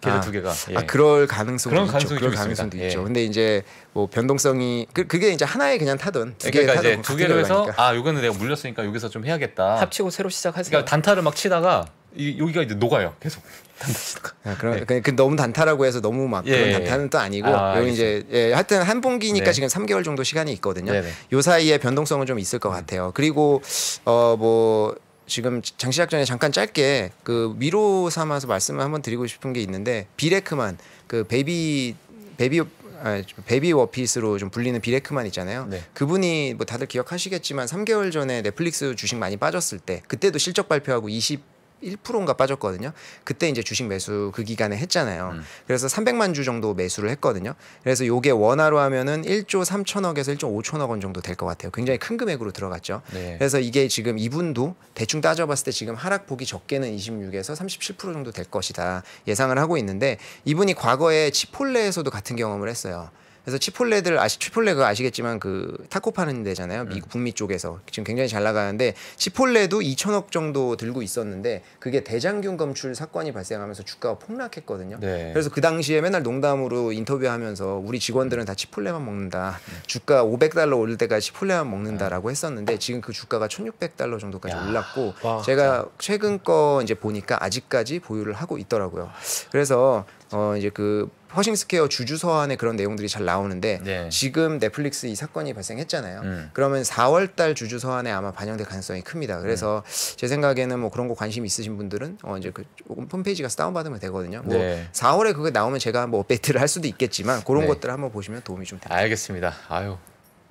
계좌 아, 두 개가 아, 예. 아 그럴 가능성 그런 가능성 그럴 가능성도 있죠. 예. 근데 이제 뭐 변동성이 그, 그게 이제 하나에 그냥 타던 두 그러니까 개 타던 이제 두 개로 해서 가니까. 아 요거는 내가 물렸으니까 여기서 좀 해야겠다. 합치고 새로 시작하세요. 그러니까 단타를 막 치다가 이, 여기가 이제 녹아요. 계속 단타시니까. 아, 그럼 네. 그, 그 너무 단타라고 해서 너무 막 예, 그런 예. 단타는 또 아니고 아, 여기 이제 예, 하여튼 한 분기니까 네. 지금 3개월 정도 시간이 있거든요. 네네. 요 사이에 변동성은 좀 있을 것 음. 같아요. 그리고 어뭐 지금 장시작 전에 잠깐 짧게 그 위로 삼아서 말씀을 한번 드리고 싶은 게 있는데 비레크만 그베비 베이비 아, 베비워피스로좀 불리는 비레크만 있잖아요. 네. 그분이 뭐 다들 기억하시겠지만 3개월 전에 넷플릭스 주식 많이 빠졌을 때 그때도 실적 발표하고 20 1%인가 빠졌거든요. 그때 이제 주식 매수 그 기간에 했잖아요. 음. 그래서 300만 주 정도 매수를 했거든요. 그래서 요게 원화로 하면은 1조 3천억에서 1조 5천억 원 정도 될 것 같아요. 굉장히 큰 금액으로 들어갔죠. 네. 그래서 이게 지금 이분도 대충 따져봤을 때 지금 하락폭이 적게는 26에서 37% 정도 될 것이다 예상을 하고 있는데 이분이 과거에 치폴레에서도 같은 경험을 했어요. 그래서 치폴레들 아시 치폴레 가 아시겠지만 그 타코 파는 데잖아요. 미국 네. 북미 쪽에서 지금 굉장히 잘 나가는데 치폴레도 2천억 정도 들고 있었는데 그게 대장균 검출 사건이 발생하면서 주가가 폭락했거든요. 네. 그래서 그 당시에 맨날 농담으로 인터뷰하면서 우리 직원들은 다 치폴레만 먹는다. 네. 주가 500달러 올릴 때까지 치폴레만 먹는다라고 네. 했었는데 지금 그 주가가 1,600달러 정도까지 야. 올랐고 와. 제가 최근 거 이제 보니까 아직까지 보유를 하고 있더라고요. 그래서 어 이제 그 퍼싱 스퀘어 주주 서한에 그런 내용들이 잘 나오는데 네. 지금 넷플릭스 이 사건이 발생했잖아요. 음. 그러면 4월 달 주주 서한에 아마 반영될 가능성이 큽니다. 그래서 음. 제 생각에는 뭐 그런 거 관심 있으신 분들은 어 이제 그 홈페이지 가 다운 받으면 되거든요. 뭐 네. 4월에 그게 나오면 제가 뭐 업데이트를 할 수도 있겠지만 그런 네. 것들 을 한번 보시면 도움이 좀 됩니다. 알겠습니다. 아유.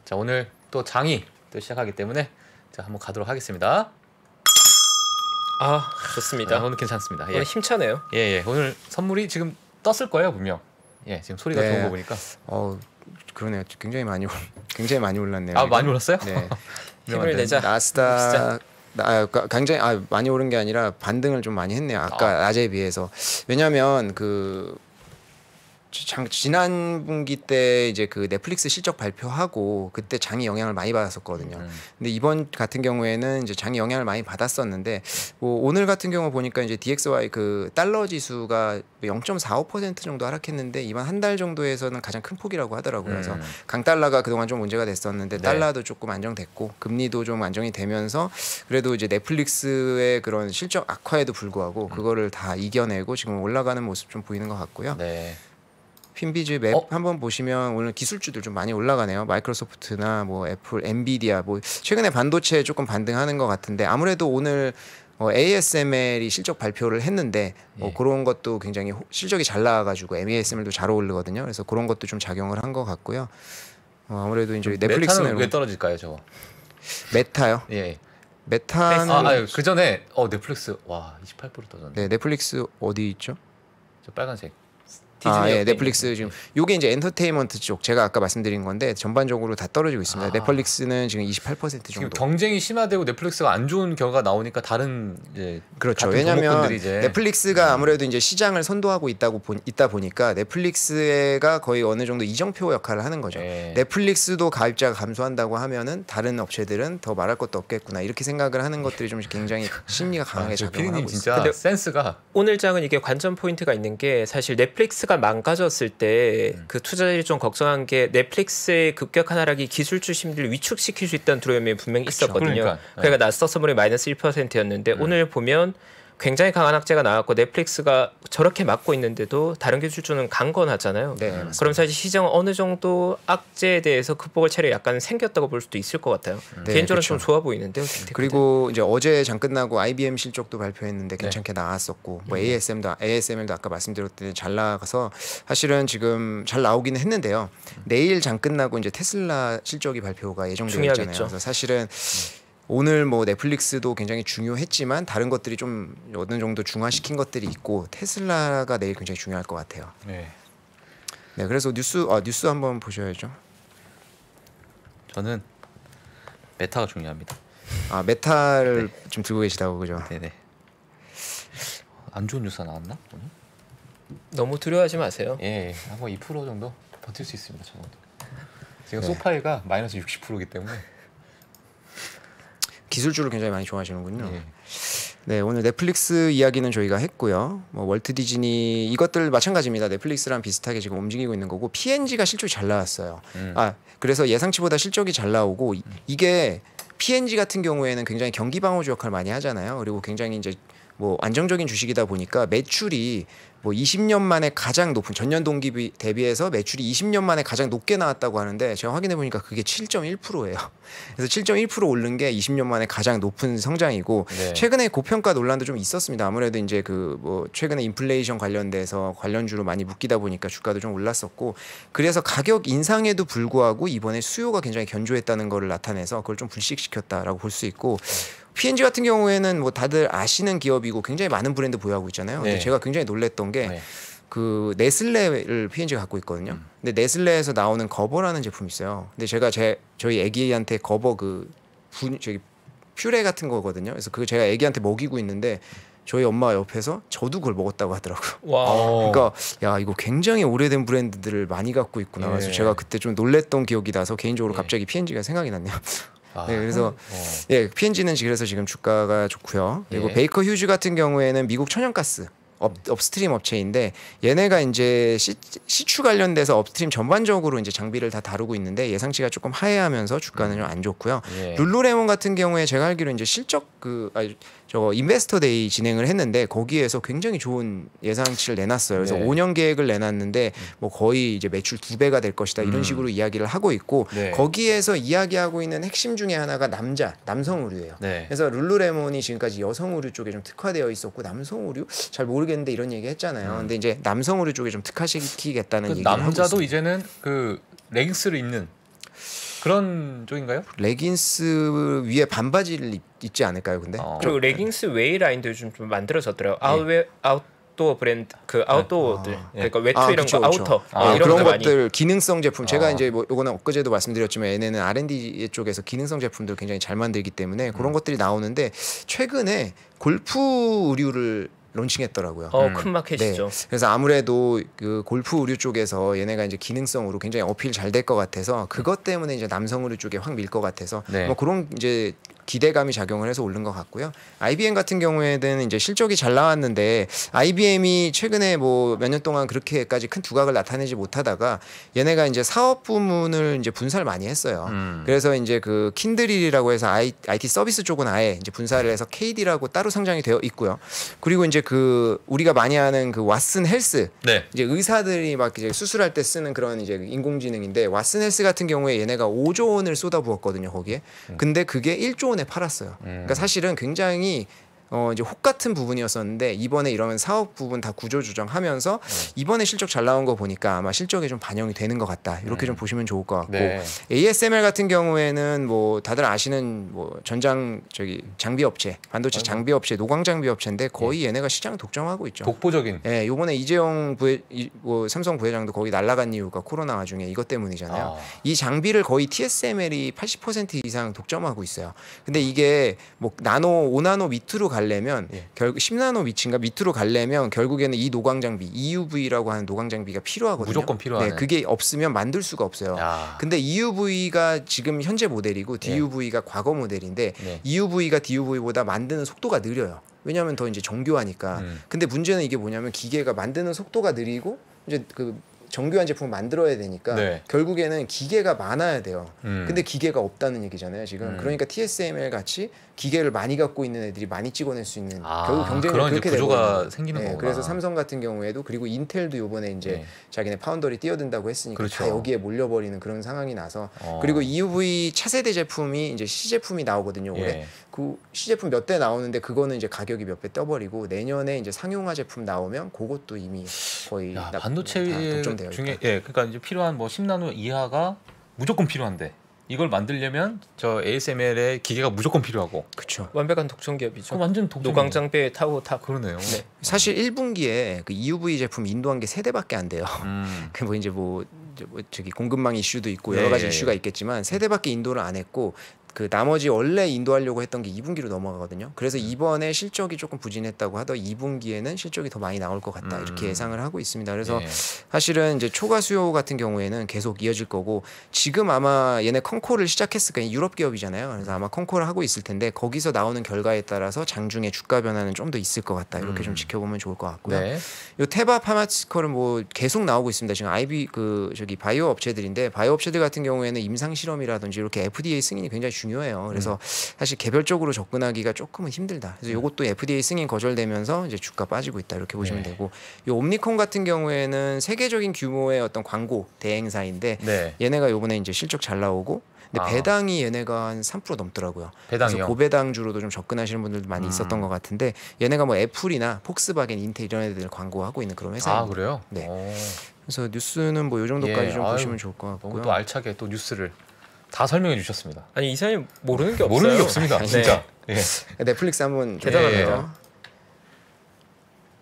자, 오늘 또 장이 또 시작하기 때문에 자, 한번 가도록 하겠습니다. 아 좋습니다. 아, 오늘 괜찮습니다. 예. 오늘 힘차네요. 예, 예. 오늘 선물이 지금 떴을 거예요 분명. 예 지금 소리가 네. 좋은 거 보니까. 어 그러네요. 굉장히 많이 올, 굉장히 많이 올랐네요. 아 이거. 많이 올랐어요? 네. 힘을 [LAUGHS] 내자. 나스닥 아, 그, 굉장히 아, 많이 오른 게 아니라 반등을 좀 많이 했네요. 아까 아. 낮에 비해서. 왜냐하면 그 장, 지난 분기 때 이제 그 넷플릭스 실적 발표하고 그때 장이 영향을 많이 받았었거든요. 음. 근데 이번 같은 경우에는 이제 장이 영향을 많이 받았었는데 뭐 오늘 같은 경우 보니까 이제 DXY 그 달러 지수가 0.45% 정도 하락했는데 이번 한 달 정도에서는 가장 큰 폭이라고 하더라고요. 음. 그래서 강달러가 그동안 좀 문제가 됐었는데 네. 달러도 조금 안정됐고 금리도 좀 안정이 되면서 그래도 이제 넷플릭스의 그런 실적 악화에도 불구하고 음. 그거를 다 이겨내고 지금 올라가는 모습 좀 보이는 것 같고요. 네. 핀비즈 맵 어? 한번 보시면 오늘 기술주들 좀 많이 올라가네요. 마이크로소프트나 뭐 애플, 엔비디아 뭐 최근에 반도체에 조금 반등하는 것 같은데 아무래도 오늘 어, ASML이 실적 발표를 했는데 뭐 예. 그런 것도 굉장히 호, 실적이 잘 나와가지고 ASML도 잘어울리거든요 그래서 그런 것도 좀 작용을 한 것 같고요. 어, 아무래도 이제 넷플릭스는 왜 떨어질까요, 저거? 메타요? 예. 예. 메타는 아, 아유, 그 전에 어 넷플릭스 와 28% 떨어졌네. 네, 넷플릭스 어디 있죠? 저 빨간색. 아, 예, 넷플릭스 지금 요게 이제 엔터테인먼트 쪽 제가 아까 말씀드린 건데 전반적으로 다 떨어지고 있습니다. 아. 넷플릭스는 지금 28% 정도. 지금 경쟁이 심화되고 넷플릭스가 안 좋은 결과가 나오니까 다른 이제 그렇죠. 왜냐하면 이제 넷플릭스가 음. 아무래도 이제 시장을 선도하고 있다고 보, 있다 보니까 넷플릭스가 거의 어느 정도 이정표 역할을 하는 거죠. 예. 넷플릭스도 가입자가 감소한다고 하면은 다른 업체들은 더 말할 것도 없겠구나 이렇게 생각을 하는 것들이 좀 굉장히 [LAUGHS] 심리가 강하게 작용하고 아, 있어요. 근데 센스가 오늘 장은 이게 관전 포인트가 있는 게 사실 넷플릭스가 주가 망가졌을 때그 음. 투자들이 좀 걱정한 게 넷플릭스의 급격한 하락이 기술출신들를 위축시킬 수 있다는 두려움이 분명히 있었거든요. 그러니까, 네. 그러니까 나스닥 선물이 마이너스 1%였는데 오늘 보면 굉장히 강한 학제가 나왔고 넷플릭스가 저렇게 막고 있는데도 다른 기술주는 강건하잖아요. 네, 음. 그럼 사실 시장 어느 정도 악재에 대해서 극복을 차려 약간 생겼다고 볼 수도 있을 것 같아요. 음. 네, 개인적으로 그좀 그렇죠. 좋아 보이는데요. 그리고 이제 어제 장 끝나고 IBM 실적도 발표했는데 네. 괜찮게 네. 나왔었고 뭐 ASM도 음. ASML도 아까 말씀드렸듯이 잘 나가서 사실은 지금 잘 나오기는 했는데요. 내일 장 끝나고 이제 테슬라 실적이 발표가 예정되어 있잖아요. 그래서 사실은 오늘 뭐 넷플릭스도 굉장히 중요했지만 다른 것들이 좀 어느 정도 중화시킨 것들이 있고 테슬라가 내일 굉장히 중요할 것 같아요. 네. 네, 그래서 뉴스 아 뉴스 한번 보셔야죠. 저는 메타가 중요합니다. 아 메타를 네. 좀 들고 계시다고 그죠? 네네. 네. 안 좋은 뉴스 나왔나 오늘? 너무 두려워하지 마세요. 예, 한2% 정도 버틸 수 있습니다. 저도. 지금 네. 소파이가 마이너스 60%이기 때문에 기술주를 굉장히 많이 좋아하시는군요. 네. 네, 오늘 넷플릭스 이야기는 저희가 했고요. 뭐 월트 디즈니 이것들 마찬가지입니다. 넷플릭스랑 비슷하게 지금 움직이고 있는 거고 PNG가 실적이 잘 나왔어요. 음. 아, 그래서 예상치보다 실적이 잘 나오고 음. 이게 PNG 같은 경우에는 굉장히 경기 방어주 역할을 많이 하잖아요. 그리고 굉장히 이제 뭐 안정적인 주식이다 보니까 매출이 뭐 20년 만에 가장 높은 전년 동기 대비해서 매출이 20년 만에 가장 높게 나왔다고 하는데 제가 확인해 보니까 그게 7.1%예요. [LAUGHS] 그래서 7.1% 오른 게 20년 만에 가장 높은 성장이고 네. 최근에 고평가 논란도 좀 있었습니다. 아무래도 이제 그 뭐 최근에 인플레이션 관련돼서 관련주로 많이 묶이다 보니까 주가도 좀 올랐었고 그래서 가격 인상에도 불구하고 이번에 수요가 굉장히 견조했다는 것을 나타내서 그걸 좀 불식시켰다라고 볼 수 있고 P&G 같은 경우에는 뭐 다들 아시는 기업이고 굉장히 많은 브랜드 보유하고 있잖아요. 근데 네. 제가 굉장히 놀랬던 게 네. 그 네슬레를 P&G가 갖고 있거든요. 음. 근데 네슬레에서 나오는 거버라는 제품이 있어요. 근데 제가 제 저희 애기한테 거버 그 분, 저기 퓨레 같은 거거든요. 그래서 그 제가 애기한테 먹이고 있는데 저희 엄마 옆에서 저도 그걸 먹었다고 하더라고요. [LAUGHS] 와 그러니까 야 이거 굉장히 오래된 브랜드들을 많이 갖고 있구나. 예. 그래서 제가 그때 좀 놀랬던 기억이 나서 개인적으로 예. 갑자기 P&G가 생각이 났네요. [LAUGHS] 아. 네, 그래서 어. 예, PNG는 그래서 지금 주가가 좋고요. 그리고 예. 베이커 휴즈 같은 경우에는 미국 천연가스 업, 음. 업스트림 업체인데 얘네가 이제 시, 추 관련돼서 업스트림 전반적으로 이제 장비를 다 다루고 있는데 예상치가 조금 하회하면서 주가는 음. 좀안 좋고요. 예. 룰루레몬 같은 경우에 제가 알기로 이제 실적 그 아, 저거 인베스터 데이 진행을 했는데 거기에서 굉장히 좋은 예상치를 내놨어요. 그래서 네. 5년 계획을 내놨는데 뭐 거의 이제 매출 두 배가 될 것이다 이런 음. 식으로 이야기를 하고 있고 네. 거기에서 이야기하고 있는 핵심 중에 하나가 남자 남성 의류예요. 네. 그래서 룰루레몬이 지금까지 여성 의류 쪽에 좀 특화되어 있었고 남성 의류 잘 모르겠는데 이런 얘기 했잖아요. 음. 근데 이제 남성 의류 쪽에 좀 특화시키겠다는 그 얘기를 남자도 하고 있어요. 이제는 그 레깅스를 입는 그런 쪽인가요? 레깅스 위에 반바지를 입, 지 않을까요? 근데 어. 그리고 레깅스 웨이 라인도 요즘 좀 만들어졌더라고. 아 예. 아웃 아웃도어 브랜드 그 아. 아웃도어들 아, 그러니까 외투 예. 아, 이런 뭐 그쵸, 거 아우터 아, 이런 그런 것들 많이. 기능성 제품 제가 아. 이제 뭐 요거는 엊그제도 말씀드렸지만 얘네는 R&D 쪽에서 기능성 제품들 굉장히 잘 만들기 때문에 음. 그런 것들이 나오는데 최근에 골프 의류를 론칭했더라고요. 어, 음. 큰 마켓이죠. 네. 그래서 아무래도 그 골프 의류 쪽에서 얘네가 이제 기능성으로 굉장히 어필 잘 될 것 같아서 그것 때문에 이제 남성 의류 쪽에 확 밀 것 같아서 네. 뭐 그런 이제 기대감이 작용을 해서 오른 것 같고요. IBM 같은 경우에는 이제 실적이 잘 나왔는데 IBM이 최근에 뭐 몇 년 동안 그렇게까지 큰 두각을 나타내지 못하다가 얘네가 이제 사업 부문을 이제 분사를 많이 했어요. 음. 그래서 이제 그 킨드릴이라고 해서 아 IT 서비스 쪽은 아예 이제 분사를 해서 KD라고 따로 상장이 되어 있고요. 그리고 이제 그 우리가 많이 아는 그 왓슨 헬스 네. 이제 의사들이 막 이제 수술할 때 쓰는 그런 이제 인공지능인데 왓슨 헬스 같은 경우에 얘네가 5조 원을 쏟아부었거든요 거기에. 음. 근데 그게 1조 원 팔았어요. 그러니까 음. 그러니까 사실은 굉장히 어 이제 혹 같은 부분이었었는데 이번에 이러면 사업 부분 다 구조 조정하면서 네. 이번에 실적 잘 나온 거 보니까 아마 실적에 좀 반영이 되는 것 같다 이렇게 음. 좀 보시면 좋을 것 같고 네. ASML 같은 경우에는 뭐 다들 아시는 뭐 전장 저기 장비 업체 반도체 맞아. 장비 업체 노광 장비 업체인데 거의 예. 얘네가 시장 독점하고 있죠. 독보적인. 예, 요번에 이재용 부회 이, 뭐 삼성 부회장도 거기 날라간 이유가 코로나 와중에 이것 때문이잖아요. 아. 이 장비를 거의 TSML이 80% 이상 독점하고 있어요. 근데 이게 뭐 나노 5나노 밑으로 갈 가려면 예. 결국 10나노 위치인가 밑으로 가려면 결국에는 이 노광장비 EUV라고 하는 노광장비가 필요하거든요. 무조건 필요하네. 네, 그게 없으면 만들 수가 없어요. 야. 근데 EUV가 지금 현재 모델이고 DUV가 예. 과거 모델인데 네. EUV가 DUV보다 만드는 속도가 느려요. 왜냐하면 더 이제 정교하니까. 음. 근데 문제는 이게 뭐냐면 기계가 만드는 속도가 느리고 이제 그 정교한 제품을 만들어야 되니까 네. 결국에는 기계가 많아야 돼요. 음. 근데 기계가 없다는 얘기잖아요, 지금. 음. 그러니까 TSML 같이 기계를 많이 갖고 있는 애들이 많이 찍어낼 수 있는 아, 결국 경쟁이 그렇게 구조가 생기는 네, 거예요. 그래서 삼성 같은 경우에도 그리고 인텔도 요번에 이제 네. 자기네 파운더리 뛰어든다고 했으니까 그렇죠. 다 여기에 몰려버리는 그런 상황이 나서 어. 그리고 EUV 차세대 제품이 이제 C 제품이 나오거든요. 올해 예. 그 C 제품 몇 대 나오는데 그거는 이제 가격이 몇 배 떠버리고 내년에 이제 상용화 제품 나오면 그것도 이미 거의 야, 반도체 중에 있다. 예 그러니까 이제 필요한 뭐 10나노 이하가 무조건 필요한데 이걸 만들려면 저 ASML의 기계가 무조건 필요하고. 그렇죠. 완벽한 독점 기업이죠. 그 완전 독점. 노광장배 타고 타. 그러네요. 네. 사실 1분기에 그 EUV 제품 인도한 게 세 대밖에 안 돼요. 음. [LAUGHS] 그뭐 이제 뭐, 뭐 저기 공급망 이슈도 있고 네. 여러 가지 네, 이슈가 있겠지만 세 대밖에 인도를 안 했고 그 나머지 원래 인도하려고 했던 게 2분기로 넘어가거든요. 그래서 음. 이번에 실적이 조금 부진했다고 하더 2분기에는 실적이 더 많이 나올 것 같다 음. 이렇게 예상을 하고 있습니다. 그래서 네. 사실은 이제 초과 수요 같은 경우에는 계속 이어질 거고 지금 아마 얘네 컨콜을 시작했을 거예요. 유럽 기업이잖아요. 그래서 아마 컨콜을 하고 있을 텐데 거기서 나오는 결과에 따라서 장중에 주가 변화는 좀 더 있을 것 같다 이렇게 음. 좀 지켜보면 좋을 것 같고요. 네. 요 테바 파마스컬은 뭐 계속 나오고 있습니다. 지금 아이비 그 저기 바이오 업체들인데 바이오 업체들 같은 경우에는 임상 실험이라든지 이렇게 FDA 승인이 굉장히 중요해요. 음. 그래서 음. 사실 개별적으로 접근하기가 조금은 힘들다. 그래서 이것도 음. FDA 승인 거절되면서 이제 주가 빠지고 있다 이렇게 보시면 네. 되고 이 옴니콘 같은 경우에는 세계적인 규모의 어떤 광고 대행사인데 네. 얘네가 요번에 이제 실적 잘 나오고 근데 아. 배당이 얘네가 한 3% 넘더라고요. 배당이요? 그래서 고배당주로도 좀 접근하시는 분들도 많이 음. 있었던 것 같은데 얘네가 뭐 애플이나 폭스바겐, 인텔 이런 애들 광고하고 있는 그런 회사예요. 아 그래요? 네. 오. 그래서 뉴스는 뭐 요 정도까지 예. 좀 아유, 보시면 좋을 것 같고요. 또 알차게 또 뉴스를 다 설명해 주셨습니다. 아니 이사님 모르는 게 없어요. 모르는 게 없습니다. 네. 진짜. 네. 네. 넷플릭스 한번 네. 대단합니다. 예.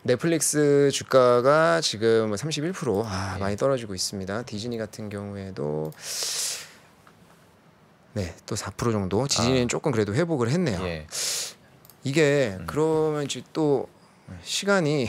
넷플릭스 주가가 지금 31% 아, 네. 많이 떨어지고 있습니다. 디즈니 같은 경우에도 네, 또 4% 정도. 디즈니는 아. 조금 그래도 회복을 했네요. 예. 이게 음. 그러면 이제 또 시간이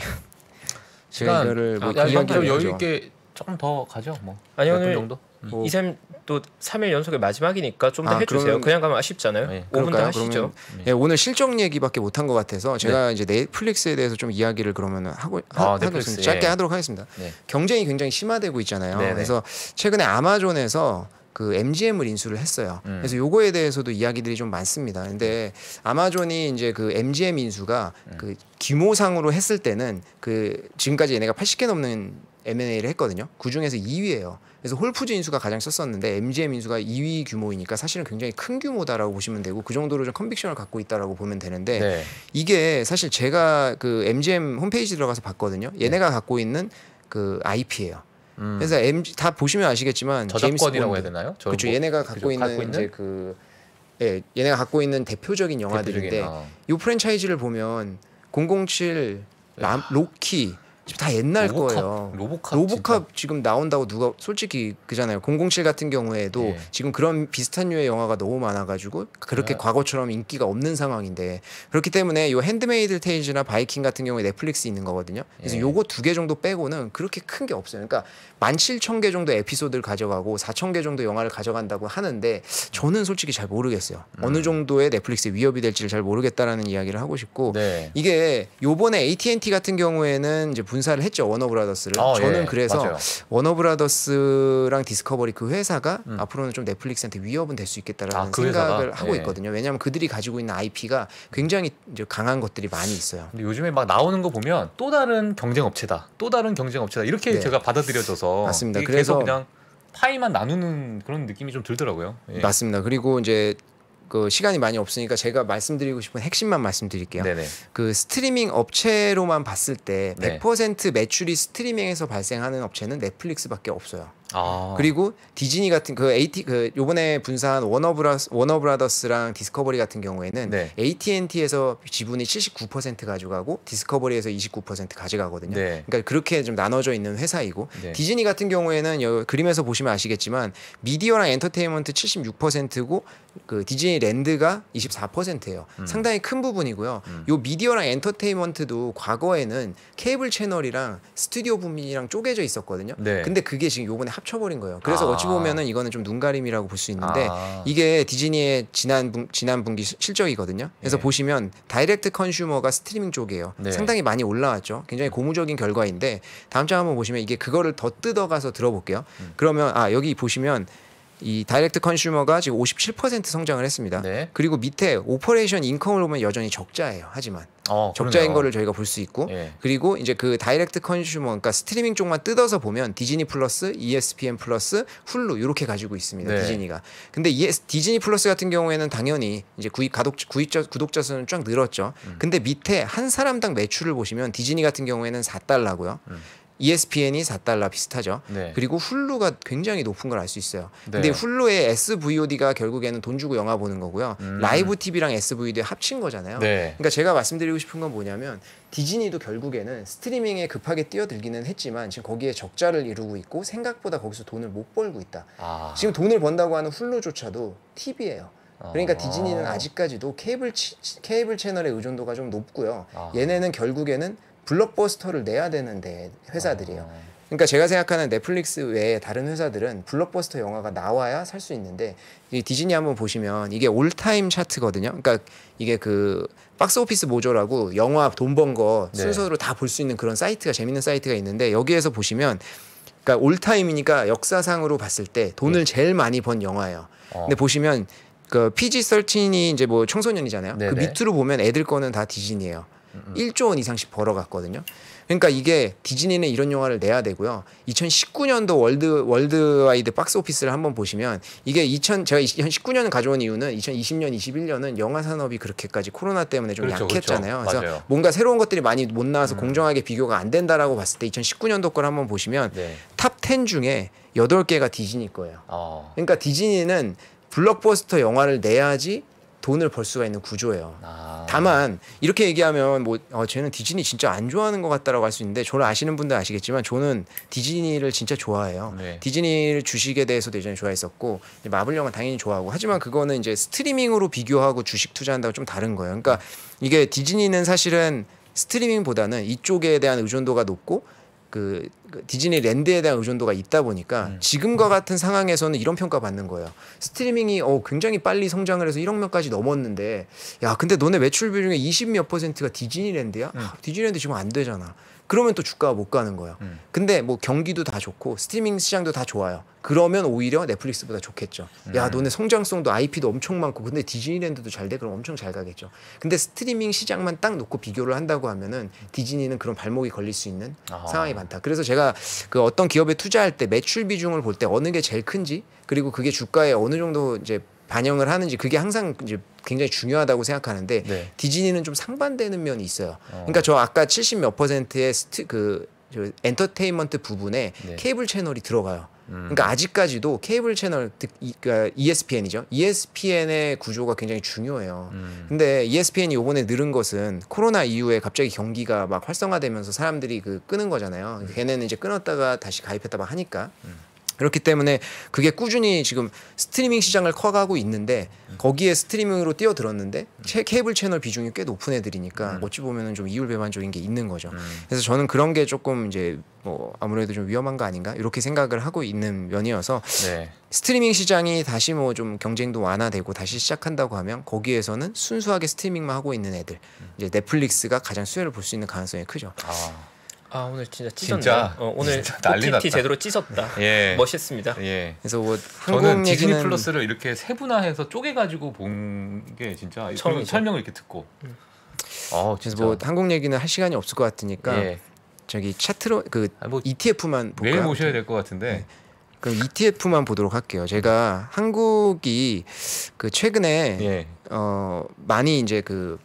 시간 이뭐 아, 야, 여유 있게 조금 더 가죠. 뭐. 아니 오늘 정도? 뭐. 음. 이샘 또 3일 연속의 마지막이니까 좀더 아, 해주세요. 그러면, 그냥 가면 아쉽잖아요. 네, 5분 더 하시죠. 네. 네, 오늘 실적 얘기밖에 못한 것 같아서 제가 네. 이제 넷플릭스에 대해서 좀 이야기를 그러면 하고 아, 하겠습니다. 짧게 하도록 하겠습니다. 네. 경쟁이 굉장히 심화되고 있잖아요. 네, 네. 그래서 최근에 아마존에서 그 MGM을 인수를 했어요. 음. 그래서 요거에 대해서도 이야기들이 좀 많습니다. 근데 아마존이 이제 그 MGM 인수가 음. 그 규모상으로 했을 때는 그 지금까지 얘네가 80개 넘는 M&A를 했거든요. 그 중에서 2위예요. 그래서 홀푸즈 인수가 가장 썼었는데 MGM 인수가 2위 규모이니까 사실은 굉장히 큰 규모다라고 보시면 되고 그 정도로 좀 컨빅션을 갖고 있다라고 보면 되는데 네. 이게 사실 제가 그 MGM 홈페이지 들어가서 봤거든요. 얘네가 네. 갖고 있는 그 IP예요. 음. 그래서 MG 다 보시면 아시겠지만 저작권이라고 해야 되나요? 그렇죠. 뭐, 얘네가 갖고, 그쵸, 있는 갖고 이제 그 예, 얘네가 갖고 있는 대표적인 영화들인데 대표적인, 어. 이 프랜차이즈를 보면 007, 라, 로키 다 옛날 로보캅, 거예요. 로보캅, 로보캅 지금 나온다고 누가 솔직히 그잖아요. 007 같은 경우에도 예. 지금 그런 비슷한 류의 영화가 너무 많아가지고 그렇게 아. 과거처럼 인기가 없는 상황인데 그렇기 때문에 요 핸드메이드 테일즈나 바이킹 같은 경우에 넷플릭스 있는 거거든요. 그래서 예. 요거 두 개 정도 빼고는 그렇게 큰 게 없어요. 그러니까 17,000개 정도 에피소드를 가져가고 4,000개 정도 영화를 가져간다고 하는데 저는 솔직히 잘 모르겠어요. 음. 어느 정도의 넷플릭스의 위협이 될지를 잘 모르겠다라는 이야기를 하고 싶고 네. 이게 요번에 AT&T 같은 경우에는 이제 분 분사를 했죠 워너브라더스를. 어, 아, 예. 저는 예. 그래서 맞아요. 워너브라더스랑 디스커버리 그 회사가 음. 앞으로는 좀 넷플릭스한테 위협은 될 수 있겠다라는 아, 그 생각을 회사가? 하고 예. 있거든요. 왜냐하면 그들이 가지고 있는 IP가 굉장히 이제 강한 것들이 많이 있어요. 근데 요즘에 막 나오는 거 보면 또 다른 경쟁 업체다, 또 다른 경쟁 업체다 이렇게 네. 제가 받아들여져서 맞습니다. 그래서 그냥 파이만 나누는 그런 느낌이 좀 들더라고요. 예. 맞습니다. 그리고 이제 그 시간이 많이 없으니까 제가 말씀드리고 싶은 핵심만 말씀드릴게요. 네네. 그 스트리밍 업체로만 봤을 때 100% 네. 매출이 스트리밍에서 발생하는 업체는 넷플릭스밖에 없어요. 아. 그리고 디즈니 같은 그 AT 그 요번에 분산한 워너브라스 워너브라더스랑 디스커버리 같은 경우에는 네. AT&T에서 지분이 79% 가져가고 디스커버리에서 29% 가져가거든요. 네. 그러니까 그렇게 좀 나눠져 있는 회사이고 네. 디즈니 같은 경우에는 여, 그림에서 보시면 아시겠지만 미디어랑 엔터테인먼트 76%고 그 디즈니 랜드가 24%예요. 음. 상당히 큰 부분이고요. 음. 요 미디어랑 엔터테인먼트도 과거에는 케이블 채널이랑 스튜디오 부분이랑 쪼개져 있었거든요. 네. 근데 그게 지금 요번에 합쳐버린 거예요. 그래서 아. 어찌 보면은 이거는 좀 눈가림이라고 볼 수 있는데 아. 이게 디즈니의 지난 분, 지난 분기 실적이거든요. 그래서 네. 보시면 다이렉트 컨슈머가 스트리밍 쪽이에요. 네. 상당히 많이 올라왔죠. 굉장히 고무적인 결과인데 다음 장 한번 보시면 이게 그거를 더 뜯어가서 들어볼게요. 음. 그러면 아 여기 보시면 이 다이렉트 컨슈머가 지금 57% 성장을 했습니다. 네. 그리고 밑에 오퍼레이션 인컴을 보면 여전히 적자예요. 하지만 어, 적자인 거를 저희가 볼 수 있고 예. 그리고 이제 그 다이렉트 컨슈머 그러니까 스트리밍 쪽만 뜯어서 보면 디즈니 플러스, ESPN 플러스, 훌루 이렇게 가지고 있습니다. 네. 디즈니가. 근데 ES, 디즈니 플러스 같은 경우에는 당연히 이제 구입 가독 구입자 구독자 수는 쫙 늘었죠. 음. 근데 밑에 한 사람당 매출을 보시면 디즈니 같은 경우에는 4달러고요. 음. ESPN이 4달러 비슷하죠. 네. 그리고 훌루가 굉장히 높은 걸 알 수 있어요. 네. 근데 훌루의 SVOD가 결국에는 돈 주고 영화 보는 거고요. 음. 라이브 TV랑 SVOD 합친 거잖아요. 네. 그러니까 제가 말씀드리고 싶은 건 뭐냐면 디즈니도 결국에는 스트리밍에 급하게 뛰어들기는 했지만 지금 거기에 적자를 이루고 있고 생각보다 거기서 돈을 못 벌고 있다. 아. 지금 돈을 번다고 하는 훌루조차도 TV예요. 그러니까 아. 디즈니는 아직까지도 케이블, 치, 케이블 채널의 의존도가 좀 높고요. 아. 얘네는 결국에는 블록버스터를 내야 되는데 회사들이요. 아. 그러니까 제가 생각하는 넷플릭스 외에 다른 회사들은 블록버스터 영화가 나와야 살 수 있는데 이 디즈니 한번 보시면 이게 올타임 차트거든요. 그러니까 이게 그 박스 오피스 모조라고 영화 돈 번거 네. 순서로 네. 다볼 수 있는 그런 사이트가 재밌는 사이트가 있는데 여기에서 보시면 그러니까 올타임이니까 역사상으로 봤을 때 돈을 네. 제일 많이 번 영화예요. 어. 근데 보시면 그 PG 13이 이제 뭐 청소년이잖아요. 그 네네. 그 밑으로 보면 애들 거는 다 디즈니예요. 음. 1조 원 이상씩 벌어갔거든요. 그러니까 이게 디즈니는 이런 영화를 내야 되고요. 2019년도 월드 월드와이드 박스 오피스를 한번 보시면 이게 2000 제가 2019년을 가져온 이유는 2020년 21년은 영화 산업이 그렇게까지 코로나 때문에 좀 그렇죠, 약했잖아요. 그렇죠. 그래서 뭔가 새로운 것들이 많이 못 나와서 음. 공정하게 비교가 안 된다라고 봤을 때 2019년도 걸 한번 보시면 네. 탑10 중에 8개가 디즈니 거예요. 어. 그러니까 디즈니는 블록버스터 영화를 내야지 돈을 벌 수가 있는 구조예요. 아. 다만 이렇게 얘기하면 뭐 어, 쟤는 디즈니 진짜 안 좋아하는 것 같다라고 할 수 있는데 저를 아시는 분들 아시겠지만 저는 디즈니를 진짜 좋아해요. 네. 디즈니 주식에 대해서도 예전에 좋아했었고 마블 영화 당연히 좋아하고 하지만 그거는 이제 스트리밍으로 비교하고 주식 투자한다고 좀 다른 거예요. 그러니까 이게 디즈니는 사실은 스트리밍보다는 이쪽에 대한 의존도가 높고 그, 그 디즈니 랜드에 대한 의존도가 있다 보니까 음. 지금과 같은 상황에서는 이런 평가 받는 거예요. 스트리밍이 어 굉장히 빨리 성장을 해서 1억 명까지 넘었는데 야 근데 너네 매출 비중에 20몇 퍼센트가 디즈니랜드야? 음. 디즈니랜드 지금 안 되잖아. 그러면 또 주가가 못 가는 거예요. 음. 근데 뭐 경기도 다 좋고 스트리밍 시장도 다 좋아요. 그러면 오히려 넷플릭스보다 좋겠죠. 음. 야, 너네 성장성도 IP도 엄청 많고 근데 디즈니랜드도 잘 돼. 그럼 엄청 잘 가겠죠. 근데 스트리밍 시장만 딱 놓고 비교를 한다고 하면은 디즈니는 그런 발목이 걸릴 수 있는 아하. 상황이 많다. 그래서 제가 그 어떤 기업에 투자할 때 매출 비중을 볼 때 어느 게 제일 큰지 그리고 그게 주가에 어느 정도 이제 반영을 하는지 그게 항상 이제 굉장히 중요하다고 생각하는데 네. 디즈니는 좀 상반되는 면이 있어요. 어. 그러니까 저 아까 70 몇 퍼센트의 스트 그 엔터테인먼트 부분에 네. 케이블 채널이 들어가요. 음. 그러니까 아직까지도 케이블 채널 그러니까 ESPN이죠. ESPN의 구조가 굉장히 중요해요. 음. 근데 ESPN이 요번에 늘은 것은 코로나 이후에 갑자기 경기가 막 활성화되면서 사람들이 그 끊은 거잖아요. 음. 걔네는 이제 끊었다가 다시 가입했다 막 하니까. 음. 그렇기 때문에 그게 꾸준히 지금 스트리밍 시장을 커가고 있는데 음. 거기에 스트리밍으로 뛰어들었는데 음. 채, 케이블 채널 비중이 꽤 높은 애들이니까 음. 어찌 보면은 좀 이율배반적인 게 있는 거죠. 그래서 저는 그런 게 조금 이제 뭐 아무래도 좀 위험한 거 아닌가 이렇게 생각을 하고 있는 면이어서 네. 스트리밍 시장이 다시 뭐 좀 경쟁도 완화되고 다시 시작한다고 하면 거기에서는 순수하게 스트리밍만 하고 있는 애들 이제 넷플릭스가 가장 수혜를 볼 수 있는 가능성이 크죠. 아. 아 오늘 진짜 찢었네. 진짜, 어, 오늘 진짜 난리 났다. 제대로 찢었다. [LAUGHS] 예. 멋있습니다. 예. 그래서 뭐 저는 디즈니 플러스를 이렇게 세분화해서 쪼개가지고 본 게 진짜 처음 설명을 이렇게 듣고. 음. 아, 뭐 진짜 뭐 한국 얘기는 할 시간이 없을 것 같으니까 예. 저기 차트로 그 아, 뭐 ETF만 볼까요? 내일 모셔야 될 것 같은데. 네. 그럼 ETF만 보도록 할게요. 제가 음. 한국이 그 최근에 예. 어 많이 이제 그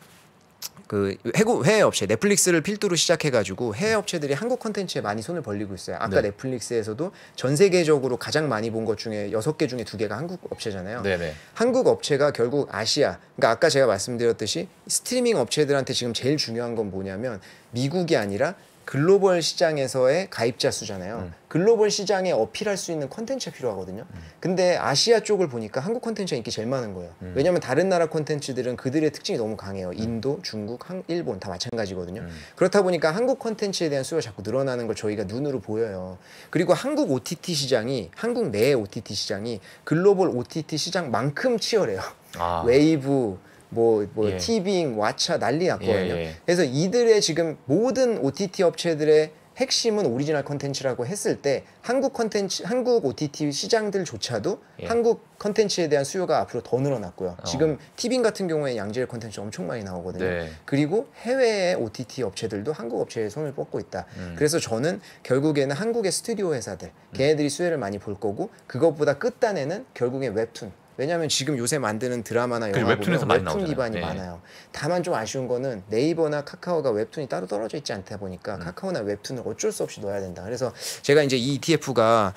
그 해고 해외 업체 넷플릭스를 필두로 시작해가지고 해외 업체들이 한국 콘텐츠에 많이 손을 벌리고 있어요. 아까 네. 넷플릭스에서도 전 세계적으로 가장 많이 본 것 중에 여섯 개 중에 두 개가 한국 업체잖아요. 네네. 네. 한국 업체가 결국 아시아 그러니까 아까 제가 말씀드렸듯이 스트리밍 업체들한테 지금 제일 중요한 건 뭐냐면 미국이 아니라 글로벌 시장에서의 가입자 수잖아요. 음. 글로벌 시장에 어필할 수 있는 컨텐츠가 필요하거든요. 음. 근데 아시아 쪽을 보니까 한국 컨텐츠가 인기 제일 많은 거예요. 음. 왜냐하면 다른 나라 컨텐츠들은 그들의 특징이 너무 강해요. 음. 인도, 중국, 한, 일본 다 마찬가지거든요. 음. 그렇다 보니까 한국 컨텐츠에 대한 수요가 자꾸 늘어나는 걸 저희가 눈으로 보여요. 그리고 한국 OTT 시장이 한국 내 OTT 시장이 글로벌 OTT 시장만큼 치열해요. 아. 웨이브 뭐, 뭐, 예. 티빙, 왓챠 난리 났거든요. 예, 예. 그래서 이들의 지금 모든 OTT 업체들의 핵심은 오리지널 컨텐츠라고 했을 때 한국 컨텐츠, 한국 OTT 시장들조차도 예. 한국 컨텐츠에 대한 수요가 앞으로 더 늘어났고요. 어. 지금 티빙 같은 경우에 양질 컨텐츠 엄청 많이 나오거든요. 네. 그리고 해외의 OTT 업체들도 한국 업체에 손을 뻗고 있다. 음. 그래서 저는 결국에는 한국의 스튜디오 회사들, 걔네들이 수혜를 많이 볼 거고 그것보다 끝단에는 결국에 웹툰, 왜냐하면 지금 요새 만드는 드라마나 영화 웹툰에서 보면 웹툰 기반이 네. 많아요. 다만 좀 아쉬운 거는 네이버나 카카오가 웹툰이 따로 떨어져 있지 않다 보니까 음. 카카오나 웹툰을 어쩔 수 없이 넣어야 된다. 그래서 제가 이제 이 ETF가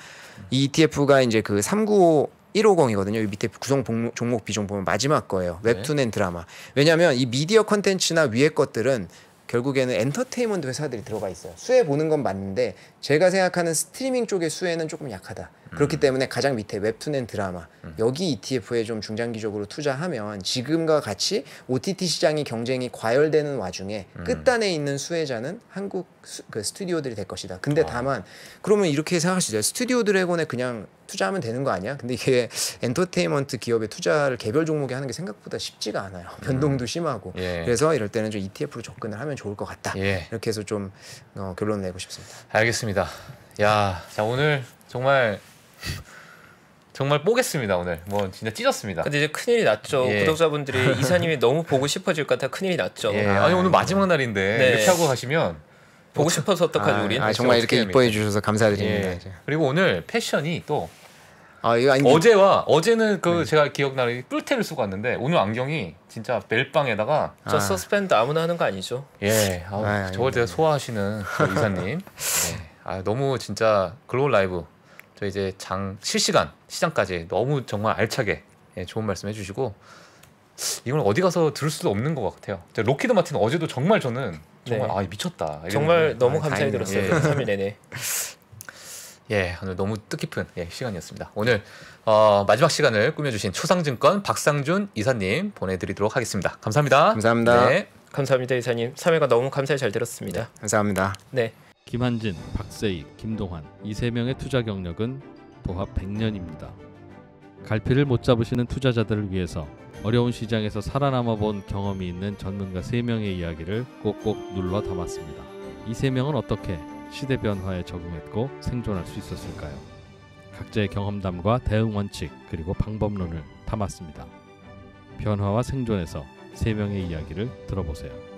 이 e ETF가 이제 그395 150이거든요. 이 밑에 구성 봉, 종목 비중 보면 마지막 거예요. 네. 웹툰 앤 드라마. 왜냐하면 이 미디어 컨텐츠나 위에 것들은 결국에는 엔터테인먼트 회사들이 들어가 있어요. 수혜 보는 건 맞는데 제가 생각하는 스트리밍 쪽의 수혜는 조금 약하다. 음. 그렇기 때문에 가장 밑에 웹툰 앤 드라마 음. 여기 ETF에 좀 중장기적으로 투자하면 지금과 같이 OTT 시장이 경쟁이 과열되는 와중에 음. 끝단에 있는 수혜자는 한국 수, 그 스튜디오들이 될 것이다. 근데 아. 다만 그러면 이렇게 생각하시죠. 스튜디오 드래곤에 그냥 투자하면 되는 거 아니야? 근데 이게 [LAUGHS] 엔터테인먼트 기업에 투자를 개별 종목에 하는 게 생각보다 쉽지가 않아요. 음. 변동도 심하고. 예. 그래서 이럴 때는 좀 ETF로 접근을 하면 좋을 것 같다. 예. 이렇게 해서 좀 어, 결론 내고 싶습니다. 알겠습니다. 야, 자 오늘 정말 정말 뽀겠습니다 오늘 뭐 진짜 찢었습니다 근데 이제 큰일이 났죠 예. 구독자분들이 이사님이 [LAUGHS] 너무 보고 싶어질 것 같아 큰일이 났죠 예. 아니 오늘 마지막 날인데 네. 이렇게 하고 가시면 보고 싶어서 어떡하지 아, 우리 아, 아 정말 이렇게 이뻐해 주셔서 감사드립니다 예. 그리고 오늘 패션이 또 아, 이거 아니 어제와 어제는 그 네. 제가 기억나는 뿔테를 쓰고 왔는데 오늘 안경이 진짜 멜빵에다가 저 아. 서스펜드 아무나 하는 거 아니죠? 예, 아, 아우, 아, 저걸 제가 소화하시는 이사님. [LAUGHS] 네. 아 너무 진짜 글로벌 라이브 저 이제 장 실시간 시장까지 너무 정말 알차게 예, 좋은 말씀 해주시고 이걸 어디 가서 들을 수도 없는 것 같아요. 로키드 마틴 어제도 정말 저는 정말 네. 아 미쳤다. 정말 너무 감사히 들었어요. 예. 3일 내내. [LAUGHS] 예, 오늘 너무 뜻깊은 예, 시간이었습니다. 오늘 어, 마지막 시간을 꾸며주신 초상증권 박상준 이사님 보내드리도록 하겠습니다. 감사합니다. 감사합니다. 네. 감사합니다 이사님. 3회가 너무 감사히 잘 들었습니다. 네, 감사합니다. 네. 김한진, 박세익, 김동환 이 세 명의 투자 경력은 도합 100년입니다. 갈피를 못 잡으시는 투자자들을 위해서 어려운 시장에서 살아남아 본 경험이 있는 전문가 3명의 이야기를 꼭꼭 눌러 담았습니다. 이 3명은 어떻게 시대 변화에 적응했고 생존할 수 있었을까요? 각자의 경험담과 대응 원칙 그리고 방법론을 담았습니다. 변화와 생존에서 세 명의 이야기를 들어보세요.